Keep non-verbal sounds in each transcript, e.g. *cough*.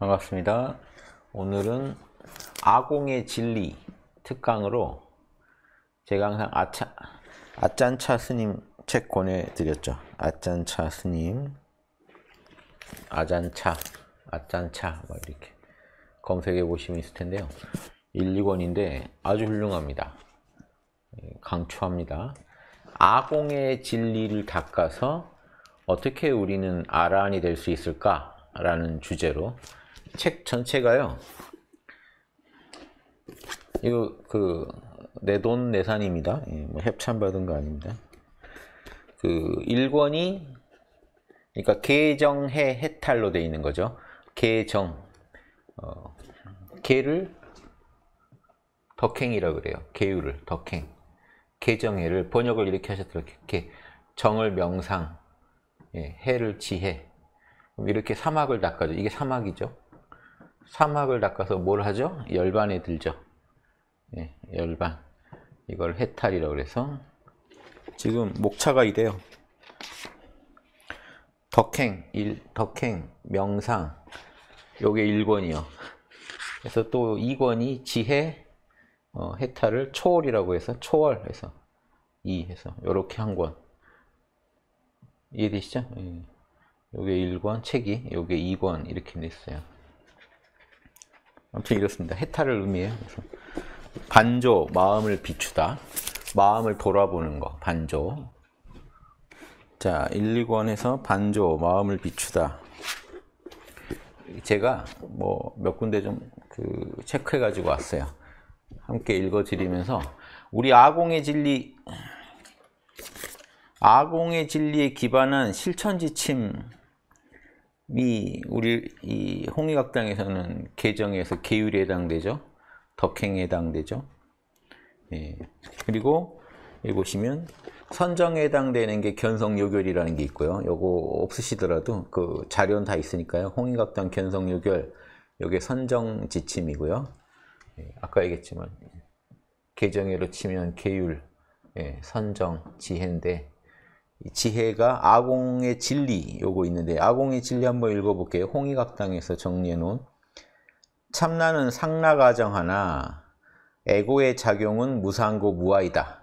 반갑습니다. 오늘은 아공의 진리 특강으로 제가 항상 아차, 아짠차 스님 책 권해드렸죠. 아짠차 스님, 아잔차, 아짠차 막 이렇게 검색해 보시면 있을 텐데요. 1, 2권인데 아주 훌륭합니다. 예, 강추합니다. 아공의 진리를 닦아서 어떻게 우리는 아란이 될 수 있을까라는 주제로 책 전체가요. 이거 그내돈 내산입니다. 예, 뭐 협찬 받은 거 아닙니다. 그 일권이 그러니까 개정해 해탈로 돼 있는 거죠. 개정 어, 개를 덕행이라 그래요. 개유를 덕행 개정해를 번역을 이렇게 하셨더라고요. 이 정을 명상 예, 해를 지혜 이렇게 사막을 닦아줘. 이게 사막이죠. 사막을 닦아서 뭘 하죠? 열반에 들죠. 예, 열반. 이걸 해탈이라고 그래서 지금 목차가 이래요. 덕행, 일, 덕행, 명상. 요게 1권이요. 그래서 또 2권이 지혜, 어, 해탈을 초월이라고 해서 초월 해서 2 해서 요렇게 한 권. 이해되시죠? 예. 요게 1권 책이 요게 2권 이렇게 냈어요. 아무튼 이렇습니다. 해탈을 의미해요. 반조, 마음을 비추다. 마음을 돌아보는 거, 반조. 자, 1, 2권에서 반조, 마음을 비추다. 제가 뭐 몇 군데 좀 그 체크해 가지고 왔어요. 함께 읽어 드리면서 우리 아공의 진리 아공의 진리에 기반한 실천 지침 미 우리 이 홍의각당에서는 개정에서 계율에 해당되죠. 덕행에 해당되죠. 예. 그리고 여기 보시면 선정에 해당되는 게 견성요결이라는 게 있고요. 요거 없으시더라도 그 자료는 다 있으니까요. 홍의각당 견성요결 요게 선정 지침이고요. 예. 아까 얘기했지만 개정으로 치면 계율, 예. 선정, 지혜인데 지혜가 아공의 진리 요거 있는데 아공의 진리 한번 읽어볼게요. 홍의각당에서 정리해놓은 참나는 상나가정하나 에고의 작용은 무상고 무아이다.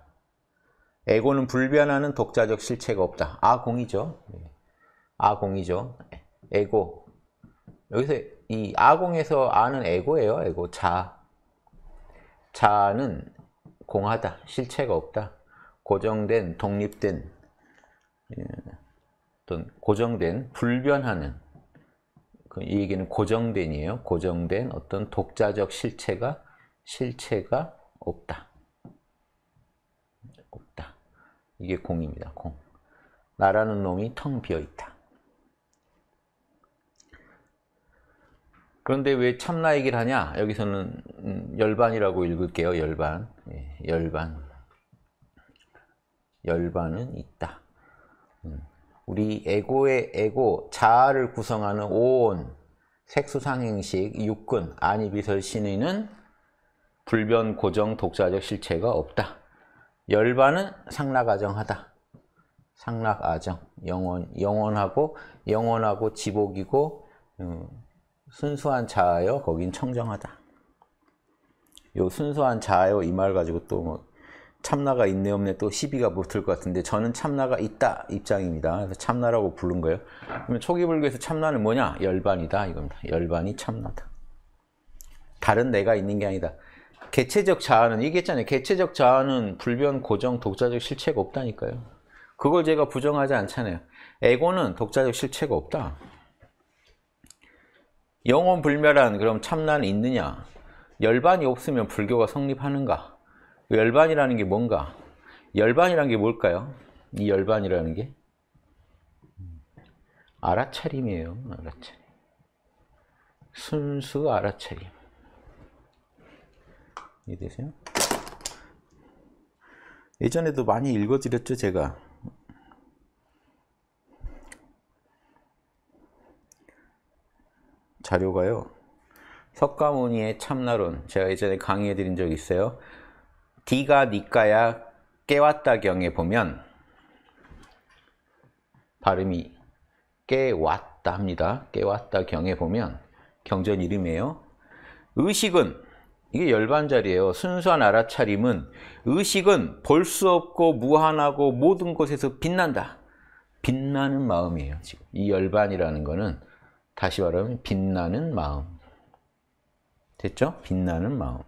에고는 불변하는 독자적 실체가 없다. 아공이죠. 예. 아공이죠. 에고. 여기서 이 아공에서 아는 에고예요. 에고 자. 자는 공하다. 실체가 없다. 고정된 독립된 예, 어떤 고정된 불변하는 그 이 얘기는 고정된이에요. 고정된 어떤 독자적 실체가 실체가 없다. 없다. 이게 공입니다. 공. 나라는 놈이 텅 비어 있다. 그런데 왜 참나 얘기를 하냐? 여기서는 음, 열반이라고 읽을게요. 열반. 예, 열반. 열반은 있다. 우리 에고의 에고, 자아를 구성하는 오온, 색수상행식, 육근, 아니비설 신의는 불변 고정 독자적 실체가 없다. 열반은 상락아정하다. 상락아정, 영원, 영원하고 영원하고 지복이고 음, 순수한 자아요. 거긴 청정하다. 요 순수한 자아요 이말 가지고 또뭐 참나가 있네 없네 또 시비가 붙을 것 같은데 저는 참나가 있다 입장입니다. 그래서 참나라고 부른 거예요. 그러면 초기 불교에서 참나는 뭐냐? 열반이다 이겁니다. 열반이 참나다. 다른 내가 있는 게 아니다. 개체적 자아는 얘기했잖아요. 개체적 자아는 불변, 고정, 독자적 실체가 없다니까요. 그걸 제가 부정하지 않잖아요. 에고는 독자적 실체가 없다. 영혼 불멸한 그럼 참나는 있느냐? 열반이 없으면 불교가 성립하는가? 그 열반이라는 게 뭔가? 열반이라는 게 뭘까요? 이 열반이라는 게 알아차림이에요. 알아차림. 순수 알아차림. 이해되세요? 예전에도 많이 읽어드렸죠, 제가. 자료가요. 석가모니의 참나론 제가 예전에 강의해드린 적이 있어요. 디가 니까야 깨왔다 경에 보면 발음이 깨왔다 합니다. 깨왔다 경에 보면 경전 이름이에요. 의식은 이게 열반자리예요. 순수한 알아차림은 의식은 볼 수 없고 무한하고 모든 곳에서 빛난다. 빛나는 마음이에요. 지금 이 열반이라는 거는 다시 말하면 빛나는 마음. 됐죠? 빛나는 마음.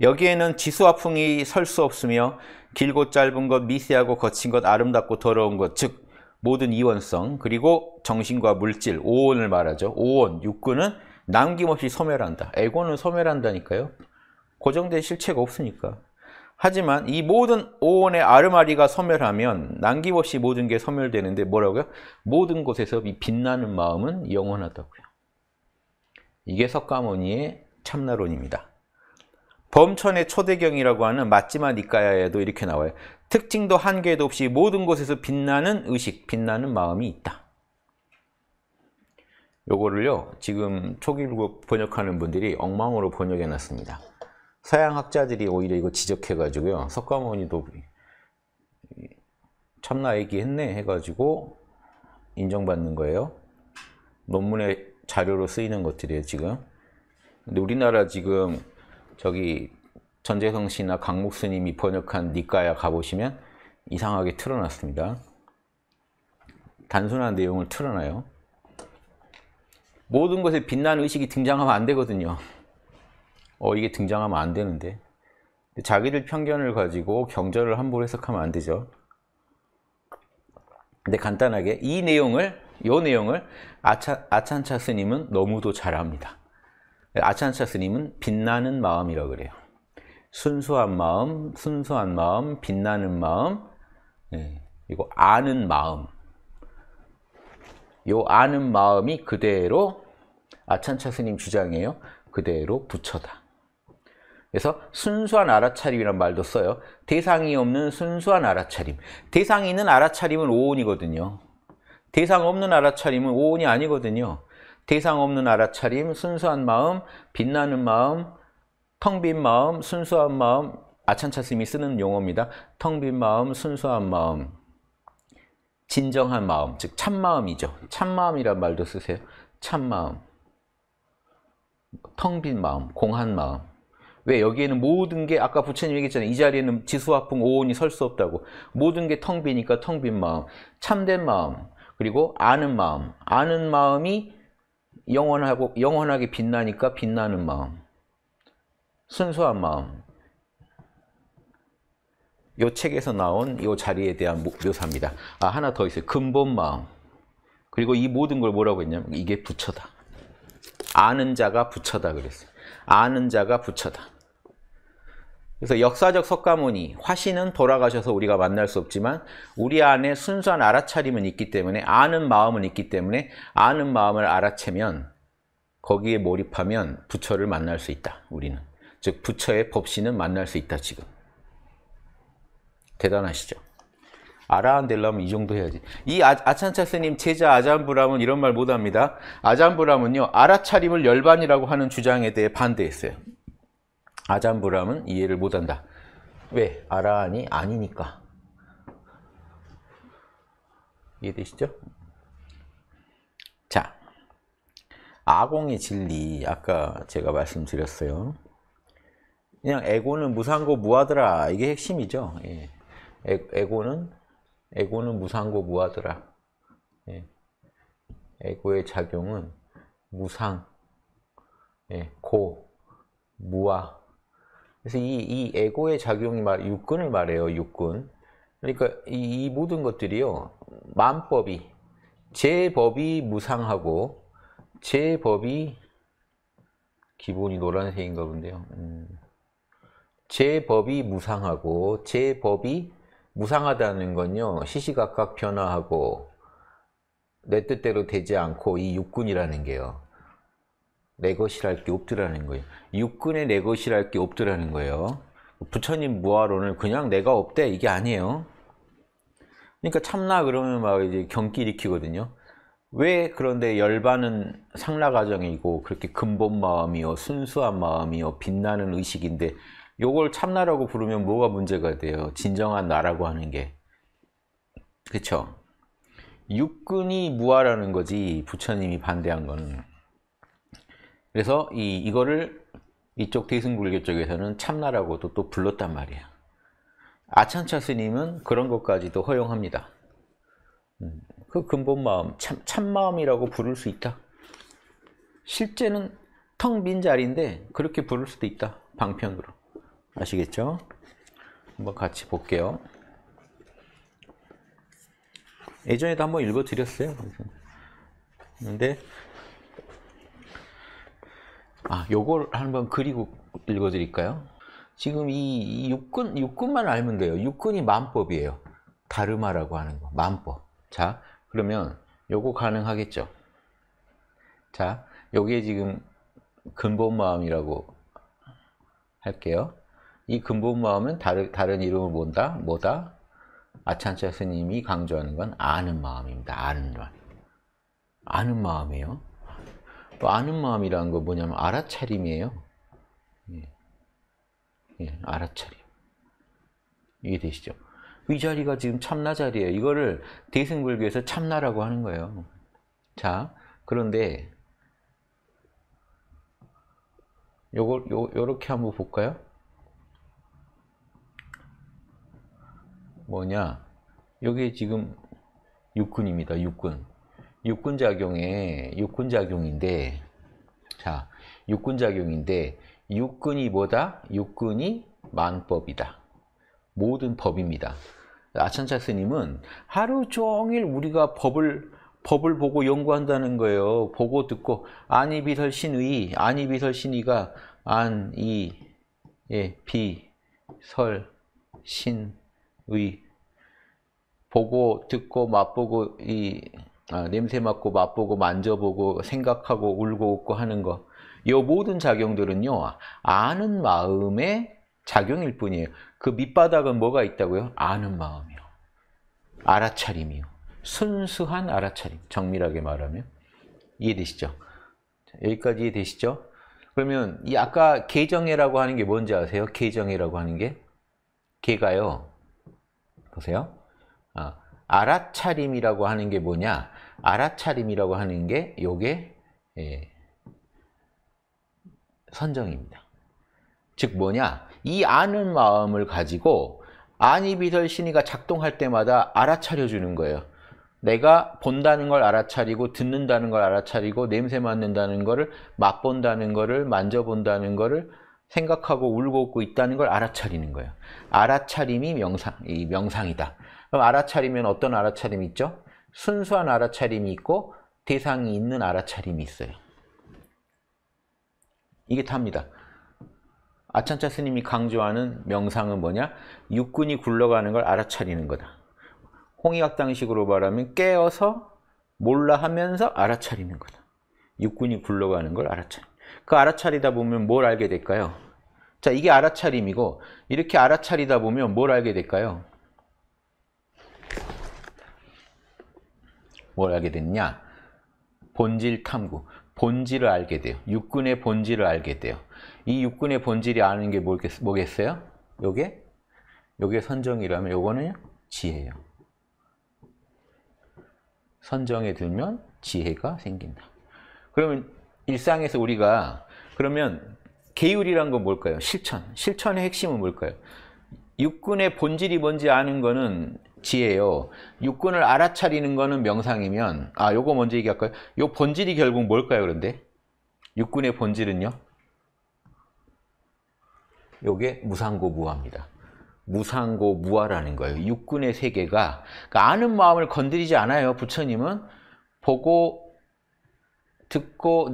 여기에는 지수와 풍이 설 수 없으며 길고 짧은 것, 미세하고 거친 것, 아름답고 더러운 것, 즉 모든 이원성, 그리고 정신과 물질, 오온을 말하죠. 오온, 육구은 남김없이 소멸한다. 에고는 소멸한다니까요. 고정된 실체가 없으니까. 하지만 이 모든 오온의 아르마리가 소멸하면 남김없이 모든 게 소멸되는데 뭐라고요? 모든 곳에서 이 빛나는 마음은 영원하다고요. 이게 석가모니의 참나론입니다. 범천의 초대경이라고 하는 맞지마 니까야에도 이렇게 나와요. 특징도 한계도 없이 모든 곳에서 빛나는 의식, 빛나는 마음이 있다. 요거를요 지금 초기일고 번역하는 분들이 엉망으로 번역해 놨습니다. 서양 학자들이 오히려 이거 지적해 가지고요. 석가모니도 참나 얘기했네 해가지고 인정받는 거예요. 논문의 자료로 쓰이는 것들이에요 지금. 근데 우리나라 지금 저기 전재성 씨나 강목 스님이 번역한 니까야 가보시면 이상하게 틀어놨습니다. 단순한 내용을 틀어놔요. 모든 것에 빛나 의식이 등장하면 안 되거든요. 어, 이게 등장하면 안 되는데. 자기들 편견을 가지고 경절을 함부로 해석하면 안 되죠. 근데 간단하게 이 내용을, 요 내용을 아차, 아찬차 스님은 너무도 잘합니다. 아찬차 스님은 빛나는 마음이라고 그래요. 순수한 마음, 순수한 마음, 빛나는 마음, 예, 그리고 아는 마음. 요 아는 마음이 그대로 아찬차 스님 주장이에요. 그대로 부처다. 그래서 순수한 알아차림이란 말도 써요. 대상이 없는 순수한 알아차림. 대상이 있는 알아차림은 오온이거든요. 대상 없는 알아차림은 오온이 아니거든요. 대상 없는 알아차림, 순수한 마음, 빛나는 마음, 텅 빈 마음, 순수한 마음 아찬차 스님이 쓰는 용어입니다. 텅 빈 마음, 순수한 마음, 진정한 마음, 즉 참마음이죠. 참마음이란 말도 쓰세요. 참마음, 텅 빈 마음, 공한 마음. 왜 여기에는 모든 게 아까 부처님 얘기했잖아요. 이 자리에는 지수화풍 오온이 설 수 없다고. 모든 게 텅 비니까 텅 빈 마음, 참된 마음, 그리고 아는 마음. 아는 마음이 영원하고 영원하게 빛나니까 빛나는 마음. 순수한 마음. 요 책에서 나온 요 자리에 대한 묘사입니다. 아, 하나 더 있어요. 근본 마음. 그리고 이 모든 걸 뭐라고 했냐면 이게 부처다. 아는 자가 부처다 그랬어요. 아는 자가 부처다. 그래서 역사적 석가모니, 화신은 돌아가셔서 우리가 만날 수 없지만 우리 안에 순수한 알아차림은 있기 때문에 아는 마음은 있기 때문에 아는 마음을 알아채면 거기에 몰입하면 부처를 만날 수 있다. 우리는. 즉 부처의 법신은 만날 수 있다 지금. 대단하시죠? 아라한 되려면 이 정도 해야지. 이 아, 찬차 스님 제자 아잔브람은 이런 말 못합니다. 아잔브람은요. 알아차림을 열반이라고 하는 주장에 대해 반대했어요. 아잠브람은 이해를 못한다. 왜? 아라한이 아니니까. 이해되시죠? 자, 아공의 진리 아까 제가 말씀드렸어요. 그냥 에고는 무상고 무하더라 이게 핵심이죠. 예. 에, 고는 에고는 무상고 무하더라. 예. 에고의 작용은 무상, 예. 고, 무하 그래서 이, 이 에고의 작용이 말, 육군을 말해요, 육군 그러니까 이, 이 모든 것들이요, 만법이, 제 법이 무상하고, 제 법이, 기본이 노란색인가 본데요. 음. 제 법이 무상하고, 제 법이 무상하다는 건요, 시시각각 변화하고, 내 뜻대로 되지 않고, 이 육군이라는 게요. 내 것이랄 게 없더라는 거예요. 육군에 내 것이랄 게 없더라는 거예요. 부처님 무아론을 그냥 내가 없대 이게 아니에요. 그러니까 참나 그러면 막 이제 경기 일으키거든요. 왜 그런데 열반은 상라 가정이고 그렇게 근본 마음이요 순수한 마음이요 빛나는 의식인데 요걸 참나라고 부르면 뭐가 문제가 돼요? 진정한 나라고 하는 게그렇 육근이 무아라는 거지 부처님이 반대한 거는 그래서 이, 이거를 이쪽 대승불교 쪽에서는 참나라고도 또 불렀단 말이야. 아찬차 스님은 그런 것까지도 허용합니다. 음, 그 근본 마음, 참, 참마음이라고 부를 수 있다. 실제는 텅 빈 자리인데 그렇게 부를 수도 있다. 방편으로. 아시겠죠? 한번 같이 볼게요. 예전에도 한번 읽어드렸어요. 근데 아, 요걸 한번 그리고 읽어드릴까요? 지금 이 육군, 육군만 알면 돼요. 육군이 만법이에요. 다르마라고 하는 거, 만법. 자, 그러면 요거 가능하겠죠? 자, 요게 지금 근본 마음이라고 할게요. 이 근본 마음은 다른, 다른 이름을 본다? 뭐다? 아찬차 스님이 강조하는 건 아는 마음입니다. 아는 마음. 아는 마음이에요. 또 아는 마음이라는 거 뭐냐면 알아차림이에요. 예. 예, 알아차림. 이게 되시죠? 이 자리가 지금 참나 자리예요. 이거를 대승불교에서 참나라고 하는 거예요. 자, 그런데 요걸 요 요렇게 한번 볼까요? 뭐냐? 여기 지금 육군입니다. 육군. 육군작용에육군작용인데자육군작용인데육군이 뭐다? 육군이 만법이다. 모든 법입니다. 아천차 스님은 하루 종일 우리가 법을 법을 보고 연구한다는 거예요. 보고 듣고 안이비설신의 안이비설신의가 안이 예, 비설신의 보고 듣고 맛보고 이 아, 냄새 맡고 맛보고 만져보고 생각하고 울고 웃고 하는 거. 이 모든 작용들은요. 아는 마음의 작용일 뿐이에요. 그 밑바닥은 뭐가 있다고요? 아는 마음이요. 알아차림이요. 순수한 알아차림. 정밀하게 말하면. 이해되시죠? 여기까지 이해되시죠? 그러면 이 아까 계정애라고 하는 게 뭔지 아세요? 계정애라고 하는 게? 개가요. 보세요. 아, 알아차림이라고 하는 게 뭐냐? 알아차림이라고 하는 게 요게 예, 선정입니다. 즉 뭐냐? 이 아는 마음을 가지고 아니비설 신이가 작동할 때마다 알아차려 주는 거예요. 내가 본다는 걸 알아차리고 듣는다는 걸 알아차리고 냄새 맡는다는 거를 맛본다는 거를 만져본다는 거를 생각하고 울고 웃고 있다는 걸 알아차리는 거예요. 알아차림이 명상, 이 명상이다. 그럼 알아차림은 어떤 알아차림이 있죠? 순수한 알아차림이 있고 대상이 있는 알아차림이 있어요. 이게 답니다. 아찬차 스님이 강조하는 명상은 뭐냐? 육군이 굴러가는 걸 알아차리는 거다. 홍의학당식으로 말하면 깨어서 몰라 하면서 알아차리는 거다. 육군이 굴러가는 걸 알아차리. 그 알아차리다 보면 뭘 알게 될까요? 자, 이게 알아차림이고 이렇게 알아차리다 보면 뭘 알게 될까요? 뭘 알게 됐냐? 본질 탐구, 본질을 알게 돼요. 육군의 본질을 알게 돼요. 이 육군의 본질이 아는 게 뭐겠, 뭐겠어요? 요게? 요게 선정이라면 요거는 지혜예요. 선정에 들면 지혜가 생긴다. 그러면 일상에서 우리가 그러면 계율이란 건 뭘까요? 실천. 실천의 핵심은 뭘까요? 육군의 본질이 뭔지 아는 거는 지혜요. 육군을 알아차리는 거는 명상이면 아 요거 먼저 얘기할까요? 요 본질이 결국 뭘까요 그런데? 육군의 본질은요? 요게 무상고무화입니다. 무상고무화라는 거예요. 육군의 세계가 그러니까 아는 마음을 건드리지 않아요. 부처님은 보고 듣고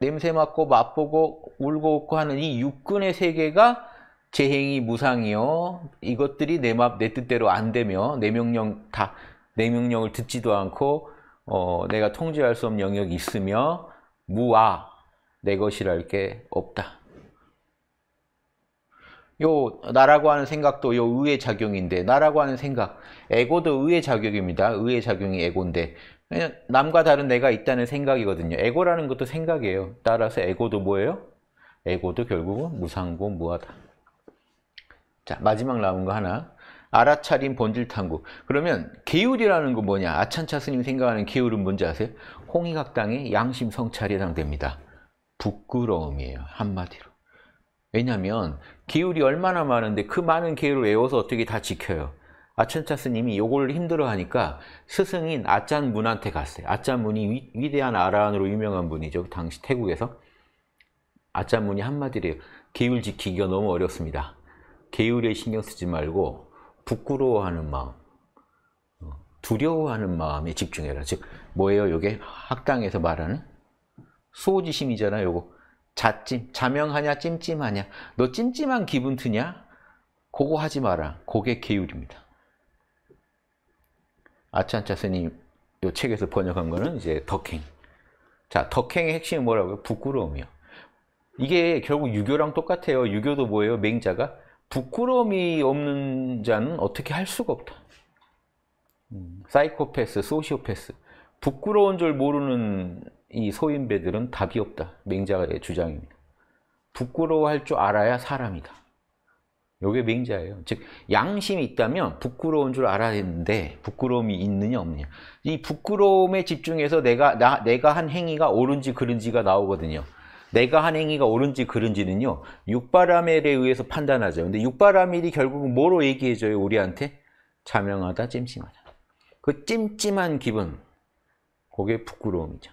냄새 맡고 맛보고 울고 웃고 하는 이 육군의 세계가 제 행위 무상이요 이것들이 내맘내 뜻대로 안 되며 내 명령 다 내 명령을 듣지도 않고 어, 내가 통제할 수 없는 영역이 있으며 무아 내 것이랄 게 없다. 요 나라고 하는 생각도 요 의의 작용인데 나라고 하는 생각 에고도 의의 작용입니다. 의의 작용이 에고인데 남과 다른 내가 있다는 생각이거든요. 에고라는 것도 생각이에요. 따라서 에고도 뭐예요? 에고도 결국은 무상고 무하다. 자, 마지막 나온 거 하나. 알아차린 본질 탐구. 그러면 계율이라는 거 뭐냐? 아찬차 스님 생각하는 계율은 뭔지 아세요? 홍의각당의 양심 성찰에 해당됩니다. 부끄러움이에요. 한마디로. 왜냐하면 계율이 얼마나 많은데 그 많은 계율을 외워서 어떻게 다 지켜요. 아천차 스님이 요걸 힘들어하니까 스승인 아짠 문한테 갔어요. 아짠 문이 위, 대한 아라한으로 유명한 분이죠. 당시 태국에서. 아짠 문이 한마디로 계율 지키기가 너무 어렵습니다. 게으르에 신경 쓰지 말고 부끄러워하는 마음, 어, 두려워하는 마음에 집중해라. 즉 뭐예요? 이게 학당에서 말하는 소지심이잖아요. 거 자찜, 자명하냐, 찜찜하냐. 너 찜찜한 기분 드냐? 그거 하지 마라. 그게 게울입니다. 아찬차 스님 요 책에서 번역한 거는 이제 덕행. 자, 덕행의 핵심이 뭐라고요? 부끄러움이요. 이게 결국 유교랑 똑같아요. 유교도 뭐예요? 맹자가 부끄러움이 없는 자는 어떻게 할 수가 없다. 음, 사이코패스, 소시오패스. 부끄러운 줄 모르는 이 소인배들은 답이 없다. 맹자의 주장입니다. 부끄러워할 줄 알아야 사람이다. 요게 맹자예요. 즉 양심이 있다면 부끄러운 줄 알아야 되는데 부끄러움이 있느냐 없느냐. 이 부끄러움에 집중해서 내가 나, 내가 한 행위가 옳은지 그른지가 나오거든요. 내가 한 행위가 옳은지 그른지는요 육바라멜에 의해서 판단하죠. 근데 육바라멜이 결국은 뭐로 얘기해줘요 우리한테? 자명하다, 찜찜하다. 그 찜찜한 기분, 그게 부끄러움이죠.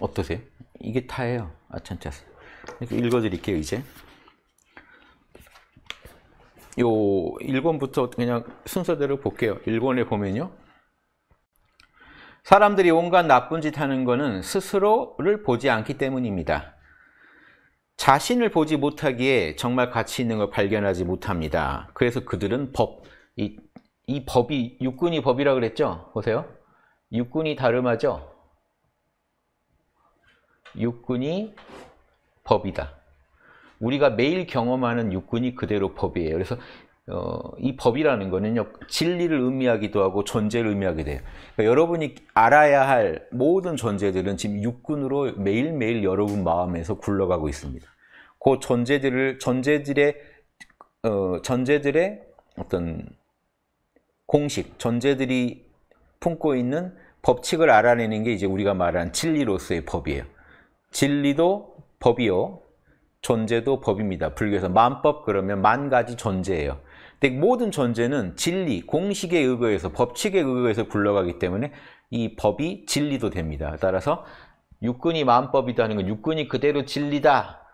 어떠세요? 이게 타예요. 아찬차스. 읽어드릴게요 이제. 요 1권부터 그냥 순서대로 볼게요. 1권에 보면요. 사람들이 온갖 나쁜 짓 하는 것은 스스로를 보지 않기 때문입니다. 자신을 보지 못하기에 정말 가치 있는 걸 발견하지 못합니다. 그래서 그들은 법, 이, 이 법이, 육군이 법이라 고 그랬죠? 보세요. 육군이 다름하죠? 육군이 법이다. 우리가 매일 경험하는 육군이 그대로 법이에요. 그래서 어, 이 법이라는 거는요 진리를 의미하기도 하고 존재를 의미하게 돼요. 그러니까 여러분이 알아야 할 모든 존재들은 지금 육군으로 매일매일 여러분 마음에서 굴러가고 있습니다. 그 존재들을 존재들의 어, 존재들의 어떤 공식, 존재들이 품고 있는 법칙을 알아내는 게 이제 우리가 말한 진리로서의 법이에요. 진리도 법이요, 존재도 법입니다. 불교에서 만법 그러면 만 가지 존재예요. 모든 존재는 진리, 공식에 의거해서 법칙에 의거해서 굴러가기 때문에 이 법이 진리도 됩니다. 따라서 육근이 만법이다 하는 건 육근이 그대로 진리다.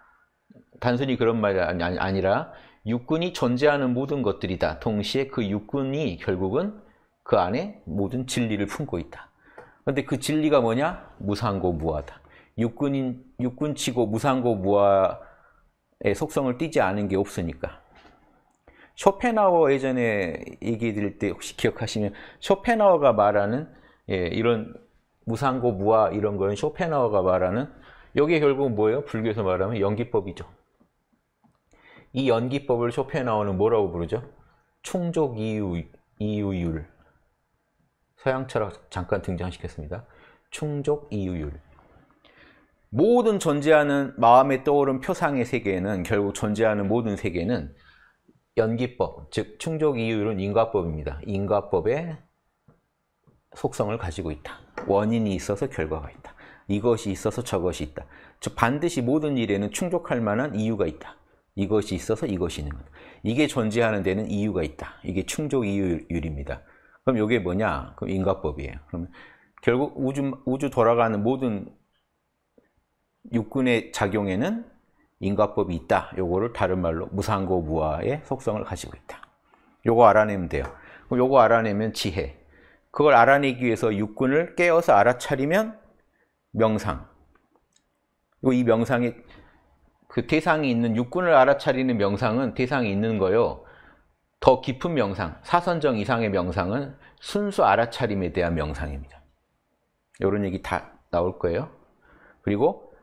단순히 그런 말이 아니라 육군이 존재하는 모든 것들이다. 동시에 그육군이 결국은 그 안에 모든 진리를 품고 있다. 그런데 그 진리가 뭐냐? 무상고 무하다. 육군인 육군치고 무상고 무하의 속성을 띠지 않은 게 없으니까. 쇼펜하워 예전에 얘기 드릴 때 혹시 기억하시면 쇼펜하워가 말하는 예, 이런 무상고 무아 이런 거는 쇼펜하워가 말하는 여기에 결국 뭐예요? 불교에서 말하면 연기법이죠. 이 연기법을 쇼펜하워는 뭐라고 부르죠? 충족 이유, 이유율. 서양 철학 잠깐 등장시켰습니다. 충족 이유율. 모든 존재하는 마음에 떠오른 표상의 세계에는 결국 존재하는 모든 세계는 연기법, 즉 충족 이율은 유 인과법입니다. 인과법의 속성을 가지고 있다. 원인이 있어서 결과가 있다. 이것이 있어서 저것이 있다. 저 반드시 모든 일에는 충족할 만한 이유가 있다. 이것이 있어서 이것이 있는 것. 이게 존재하는 데는 이유가 있다. 이게 충족 이유율입니다. 그럼 이게 뭐냐? 그럼 인과법이에요. 그러면 결국 우주, 우주 돌아가는 모든 육군의 작용에는 인과법이 있다. 요거를 다른 말로 무상고무아의 속성을 가지고 있다. 요거 알아내면 돼요. 그럼 요거 알아내면 지혜. 그걸 알아내기 위해서 육군을 깨어서 알아차리면 명상. 이 명상이 그 대상이 있는 육군을 알아차리는 명상은 대상이 있는 거요. 더 깊은 명상, 사선정 이상의 명상은 순수 알아차림에 대한 명상입니다. 이런 얘기 다 나올 거예요. 그리고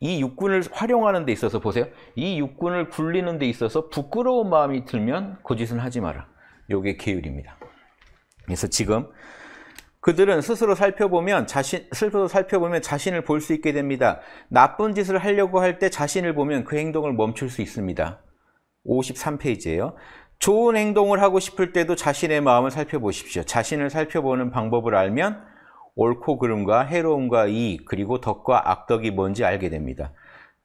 이 육군을 활용하는 데 있어서 보세요. 이 육군을 굴리는 데 있어서 부끄러운 마음이 들면 거짓은 하지 마라. 요게 계율입니다. 그래서 지금 그들은 스스로 살펴보면 자신 스스로 살펴보면 자신을 볼 수 있게 됩니다. 나쁜 짓을 하려고 할 때 자신을 보면 그 행동을 멈출 수 있습니다. 53페이지예요. 좋은 행동을 하고 싶을 때도 자신의 마음을 살펴보십시오. 자신을 살펴보는 방법을 알면 옳고 그름과 해로움과 이익, 그리고 덕과 악덕이 뭔지 알게 됩니다.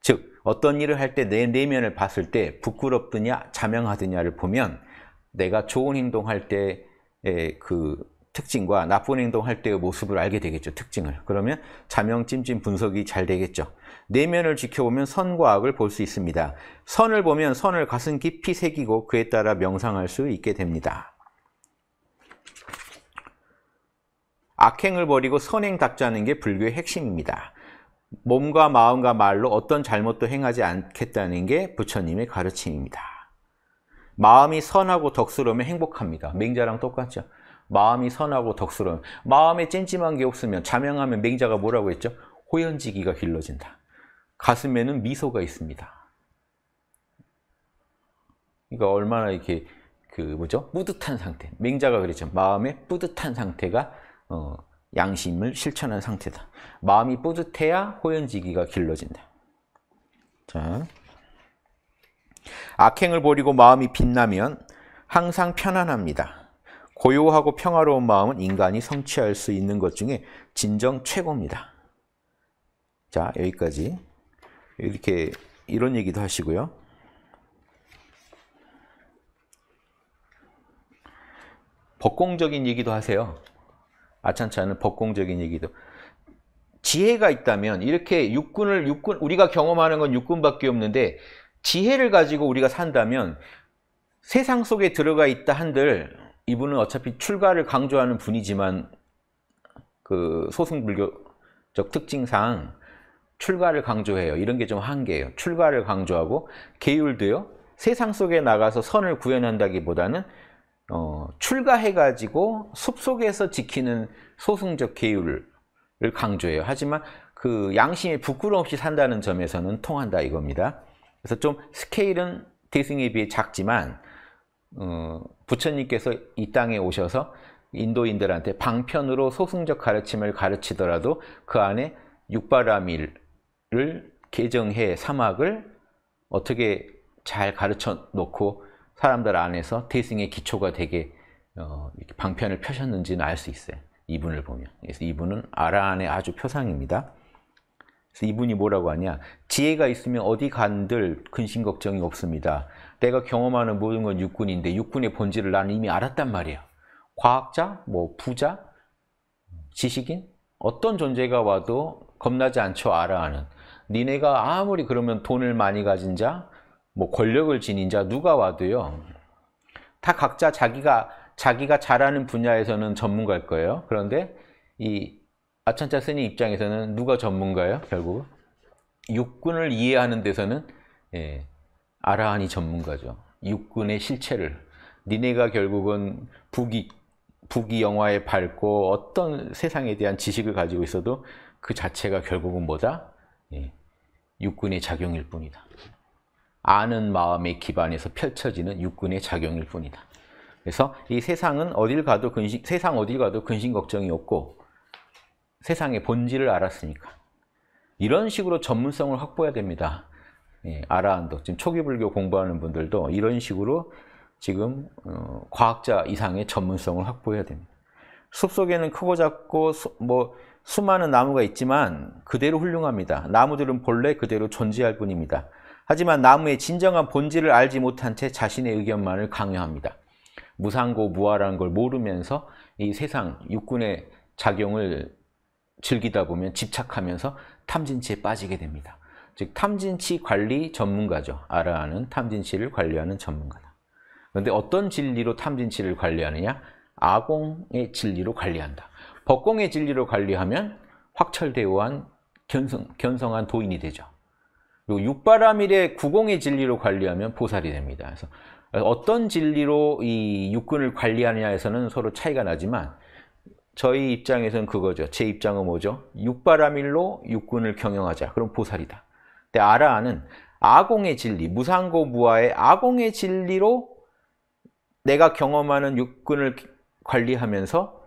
즉, 어떤 일을 할 때 내 내면을 봤을 때 부끄럽느냐, 자명하느냐를 보면 내가 좋은 행동할 때의 그 특징과 나쁜 행동할 때의 모습을 알게 되겠죠. 특징을. 그러면 자명 찜찜 분석이 잘 되겠죠. 내면을 지켜보면 선과 악을 볼 수 있습니다. 선을 보면 선을 가슴 깊이 새기고 그에 따라 명상할 수 있게 됩니다. 악행을 버리고 선행 닦자는 게 불교의 핵심입니다. 몸과 마음과 말로 어떤 잘못도 행하지 않겠다는 게 부처님의 가르침입니다. 마음이 선하고 덕스러우면 행복합니다. 맹자랑 똑같죠. 마음이 선하고 덕스러움. 마음에 찜찜한 게 없으면 자명하면 맹자가 뭐라고 했죠? 호연지기가 길러진다. 가슴에는 미소가 있습니다. 그러니까 얼마나 이렇게 그 뭐죠? 뿌듯한 상태. 맹자가 그랬죠. 마음의 뿌듯한 상태가 어, 양심을 실천한 상태다. 마음이 뿌듯해야 호연지기가 길러진다. 자, 악행을 버리고 마음이 빛나면 항상 편안합니다. 고요하고 평화로운 마음은 인간이 성취할 수 있는 것 중에 진정 최고입니다. 자, 여기까지. 이렇게, 이런 얘기도 하시고요. 법공적인 얘기도 하세요. 아찬치 않은 법공적인 얘기도. 지혜가 있다면 이렇게 육군을 육군 우리가 경험하는 건 육군밖에 없는데 지혜를 가지고 우리가 산다면 세상 속에 들어가 있다 한들 이분은 어차피 출가를 강조하는 분이지만 그 소승불교적 특징상 출가를 강조해요. 이런 게 좀 한계예요. 출가를 강조하고 계율도요. 세상 속에 나가서 선을 구현한다기보다는 어, 출가해가지고 숲속에서 지키는 소승적 계율을 강조해요. 하지만 그양심에 부끄러움 없이 산다는 점에서는 통한다 이겁니다. 그래서 좀 스케일은 대승에 비해 작지만 어, 부처님께서 이 땅에 오셔서 인도인들한테 방편으로 소승적 가르침을 가르치더라도 그 안에 육바라밀을 개정해 사막을 어떻게 잘 가르쳐 놓고 사람들 안에서 태생의 기초가 되게 어, 방편을 펴셨는지는 알 수 있어요. 이분을 보면. 그래서 이분은 아라안의 아주 표상입니다. 그래서 이분이 뭐라고 하냐. 지혜가 있으면 어디 간들 근심 걱정이 없습니다. 내가 경험하는 모든 건 육군인데 육군의 본질을 나는 이미 알았단 말이에요. 과학자, 뭐 부자, 지식인 어떤 존재가 와도 겁나지 않죠. 아라안은 니네가 아무리 그러면 돈을 많이 가진 자, 뭐 권력을 지닌 자 누가 와도요. 다 각자 자기가 자기가 잘하는 분야에서는 전문가일 거예요. 그런데 이 아천자 스님 입장에서는 누가 전문가예요? 결국 육군을 이해하는 데서는 예, 아라한이 전문가죠. 육군의 실체를 니네가 결국은 북이 북이 영화에 밝고 어떤 세상에 대한 지식을 가지고 있어도 그 자체가 결국은 뭐다? 예, 육군의 작용일 뿐이다. 아는 마음의 기반에서 펼쳐지는 육군의 작용일 뿐이다. 그래서 이 세상은 어딜 가도 근심, 세상 어딜 가도 근심 걱정이 없고 세상의 본질을 알았으니까 이런 식으로 전문성을 확보해야 됩니다. 예, 아라한도 지금 초기불교 공부하는 분들도 이런 식으로 지금 어, 과학자 이상의 전문성을 확보해야 됩니다. 숲속에는 크고 작고 수, 뭐 수많은 나무가 있지만 그대로 훌륭합니다. 나무들은 본래 그대로 존재할 뿐입니다. 하지만 나무의 진정한 본질을 알지 못한 채 자신의 의견만을 강요합니다. 무상고 무아라는 걸 모르면서 이 세상 육군의 작용을 즐기다 보면 집착하면서 탐진치에 빠지게 됩니다. 즉 탐진치 관리 전문가죠. 알 아라는 탐진치를 관리하는 전문가다. 그런데 어떤 진리로 탐진치를 관리하느냐? 아공의 진리로 관리한다. 법공의 진리로 관리하면 확철대오한 견성, 견성한 도인이 되죠. 그리고 육바라밀의 구공의 진리로 관리하면 보살이 됩니다. 그래서 어떤 진리로 이 육군을 관리하느냐에서는 서로 차이가 나지만 저희 입장에서는 그거죠. 제 입장은 뭐죠? 육바라밀로 육군을 경영하자. 그럼 보살이다. 근데 아라는 아공의 진리, 무상고 무아의 아공의 진리로 내가 경험하는 육군을 관리하면서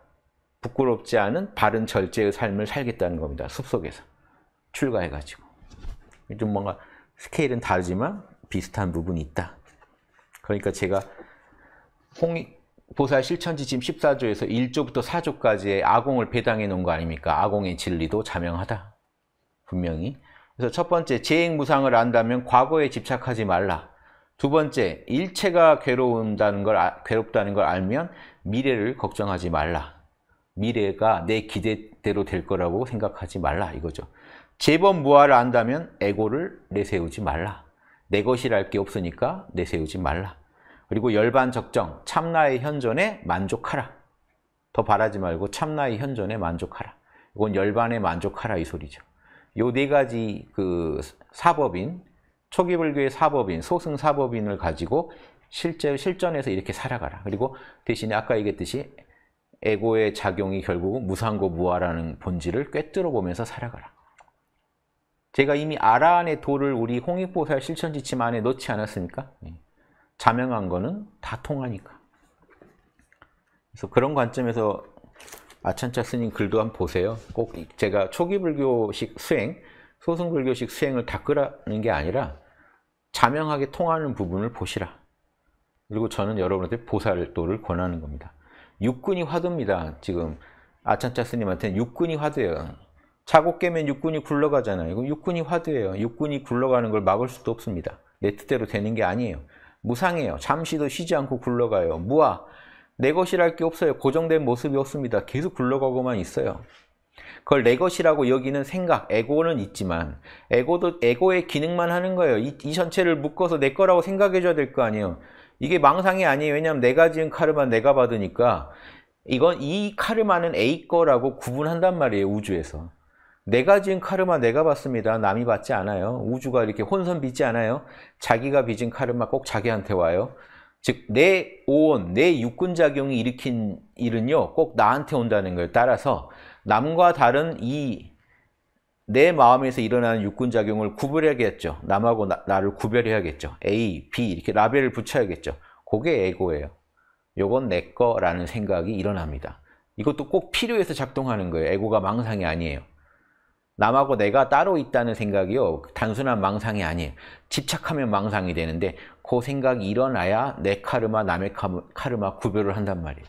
부끄럽지 않은 바른 절제의 삶을 살겠다는 겁니다. 숲속에서 출가해가지고. 좀 뭔가 스케일은 다르지만 비슷한 부분이 있다. 그러니까 제가 홍 보살 실천지 지금 14조에서 1조부터 4조까지의 아공을 배당해 놓은 거 아닙니까? 아공의 진리도 자명하다. 분명히. 그래서 첫 번째, 재행무상을 안다면 과거에 집착하지 말라. 두 번째, 일체가 괴로운다는 걸, 아, 괴롭다는 걸 알면 미래를 걱정하지 말라. 미래가 내 기대대로 될 거라고 생각하지 말라 이거죠. 제법 무화를 안다면 에고를 내세우지 말라. 내 것이랄 게 없으니까 내세우지 말라. 그리고 열반 적정, 참나의 현존에 만족하라. 더 바라지 말고 참나의 현존에 만족하라. 이건 열반에 만족하라 이 소리죠. 요 네 가지 그 사법인, 초기불교의 사법인, 소승 사법인을 가지고 실제 실전에서 이렇게 살아가라. 그리고 대신에 아까 얘기했듯이 에고의 작용이 결국 무상고 무화라는 본질을 꿰뚫어 보면서 살아가라. 제가 이미 아라안의 도를 우리 홍익보살 실천지침 안에 넣지 않았습니까? 예. 자명한 거는 다 통하니까. 그래서 그런 관점에서 아찬차 스님 글도 한번 보세요. 꼭 제가 초기 불교식 수행, 소승 불교식 수행을 닦으라는 게 아니라 자명하게 통하는 부분을 보시라. 그리고 저는 여러분한테 보살도를 권하는 겁니다. 육군이 화두입니다. 지금 아찬차 스님한테는 육군이 화두예요. 자국 깨면 육군이 굴러가잖아요. 그럼 육군이 화두예요. 육군이 굴러가는 걸 막을 수도 없습니다. 내 뜻대로 되는 게 아니에요. 무상해요. 잠시도 쉬지 않고 굴러가요. 무아, 내 것이랄 게 없어요. 고정된 모습이 없습니다. 계속 굴러가고만 있어요. 그걸 내 것이라고 여기는 생각, 에고는 있지만 에고도 에고의 기능만 하는 거예요. 이, 이 전체를 묶어서 내 거라고 생각해 줘야 될 거 아니에요. 이게 망상이 아니에요. 왜냐하면 내가 지은 카르마 내가 받으니까 이건 이 카르마는 A 거라고 구분한단 말이에요. 우주에서. 내가 지은 카르마 내가 받습니다. 남이 받지 않아요. 우주가 이렇게 혼선 빚지 않아요. 자기가 빚은 카르마 꼭 자기한테 와요. 즉, 내 오온, 내 육군작용이 일으킨 일은요, 꼭 나한테 온다는 걸 따라서 남과 다른 이 내 마음에서 일어나는 육군작용을 구별해야겠죠. 남하고 나, 를 구별해야겠죠. A, B 이렇게 라벨을 붙여야겠죠. 그게 에고예요. 요건 내 거라는 생각이 일어납니다. 이것도 꼭 필요해서 작동하는 거예요. 에고가 망상이 아니에요. 남하고 내가 따로 있다는 생각이요. 단순한 망상이 아니에요. 집착하면 망상이 되는데 그 생각이 일어나야 내 카르마, 남의 카르마 구별을 한단 말이에요.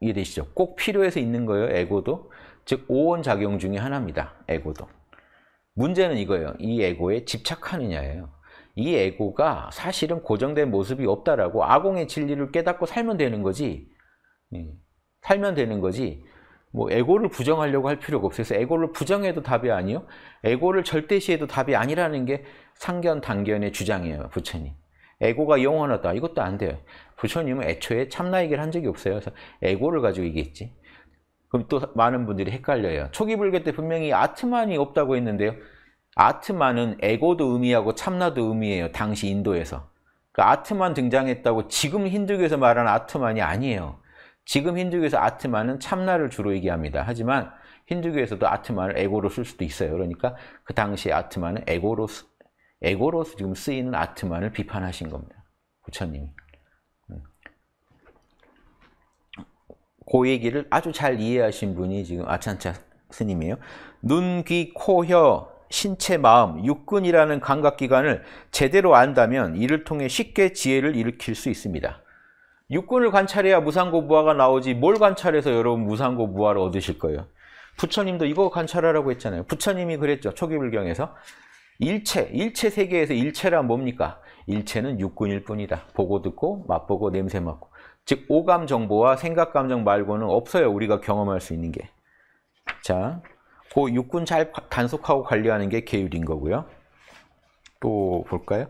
이해되시죠? 꼭 필요해서 있는 거예요, 에고도. 즉, 오원 작용 중의 하나입니다, 에고도. 문제는 이거예요. 이 에고에 집착하느냐예요. 이 에고가 사실은 고정된 모습이 없다라고 아공의 진리를 깨닫고 살면 되는 거지. 예. 살면 되는 거지. 뭐 에고를 부정하려고 할 필요가 없어요. 그래서 에고를 부정해도 답이 아니요. 에고를 절대시해도 답이 아니라는 게 상견 단견의 주장이에요. 부처님. 에고가 영원하다. 이것도 안 돼요. 부처님은 애초에 참나 얘기를 한 적이 없어요. 그래서 에고를 가지고 얘기했지. 그럼 또 많은 분들이 헷갈려요. 초기 불교 때 분명히 아트만이 없다고 했는데요. 아트만은 에고도 의미하고 참나도 의미해요. 당시 인도에서. 그 아트만 등장했다고 지금 힌두교에서 말하는 아트만이 아니에요. 지금 힌두교에서 아트마는 참나를 주로 얘기합니다. 하지만 힌두교에서도 아트마를 에고로 쓸 수도 있어요. 그러니까 그 당시 에 아트마는 에고로 에고로 지금 쓰이는 아트마를 비판하신 겁니다. 부처님이. 음. 그 얘기를 아주 잘 이해하신 분이 지금 아찬차 스님이에요. 눈, 귀, 코, 혀, 신체, 마음, 육근이라는 감각기관을 제대로 안다면 이를 통해 쉽게 지혜를 일으킬 수 있습니다. 육군을 관찰해야 무상고부하가 나오지 뭘 관찰해서 여러분 무상고부하를 얻으실 거예요. 부처님도 이거 관찰하라고 했잖아요. 부처님이 그랬죠. 초기불경에서. 일체, 일체 세계에서 일체란 뭡니까? 일체는 육군일 뿐이다. 보고 듣고 맛보고 냄새 맡고. 즉 오감 정보와 생각 감정 말고는 없어요. 우리가 경험할 수 있는 게. 자, 그 육군 잘 단속하고 관리하는 게 계율인 거고요. 또 볼까요?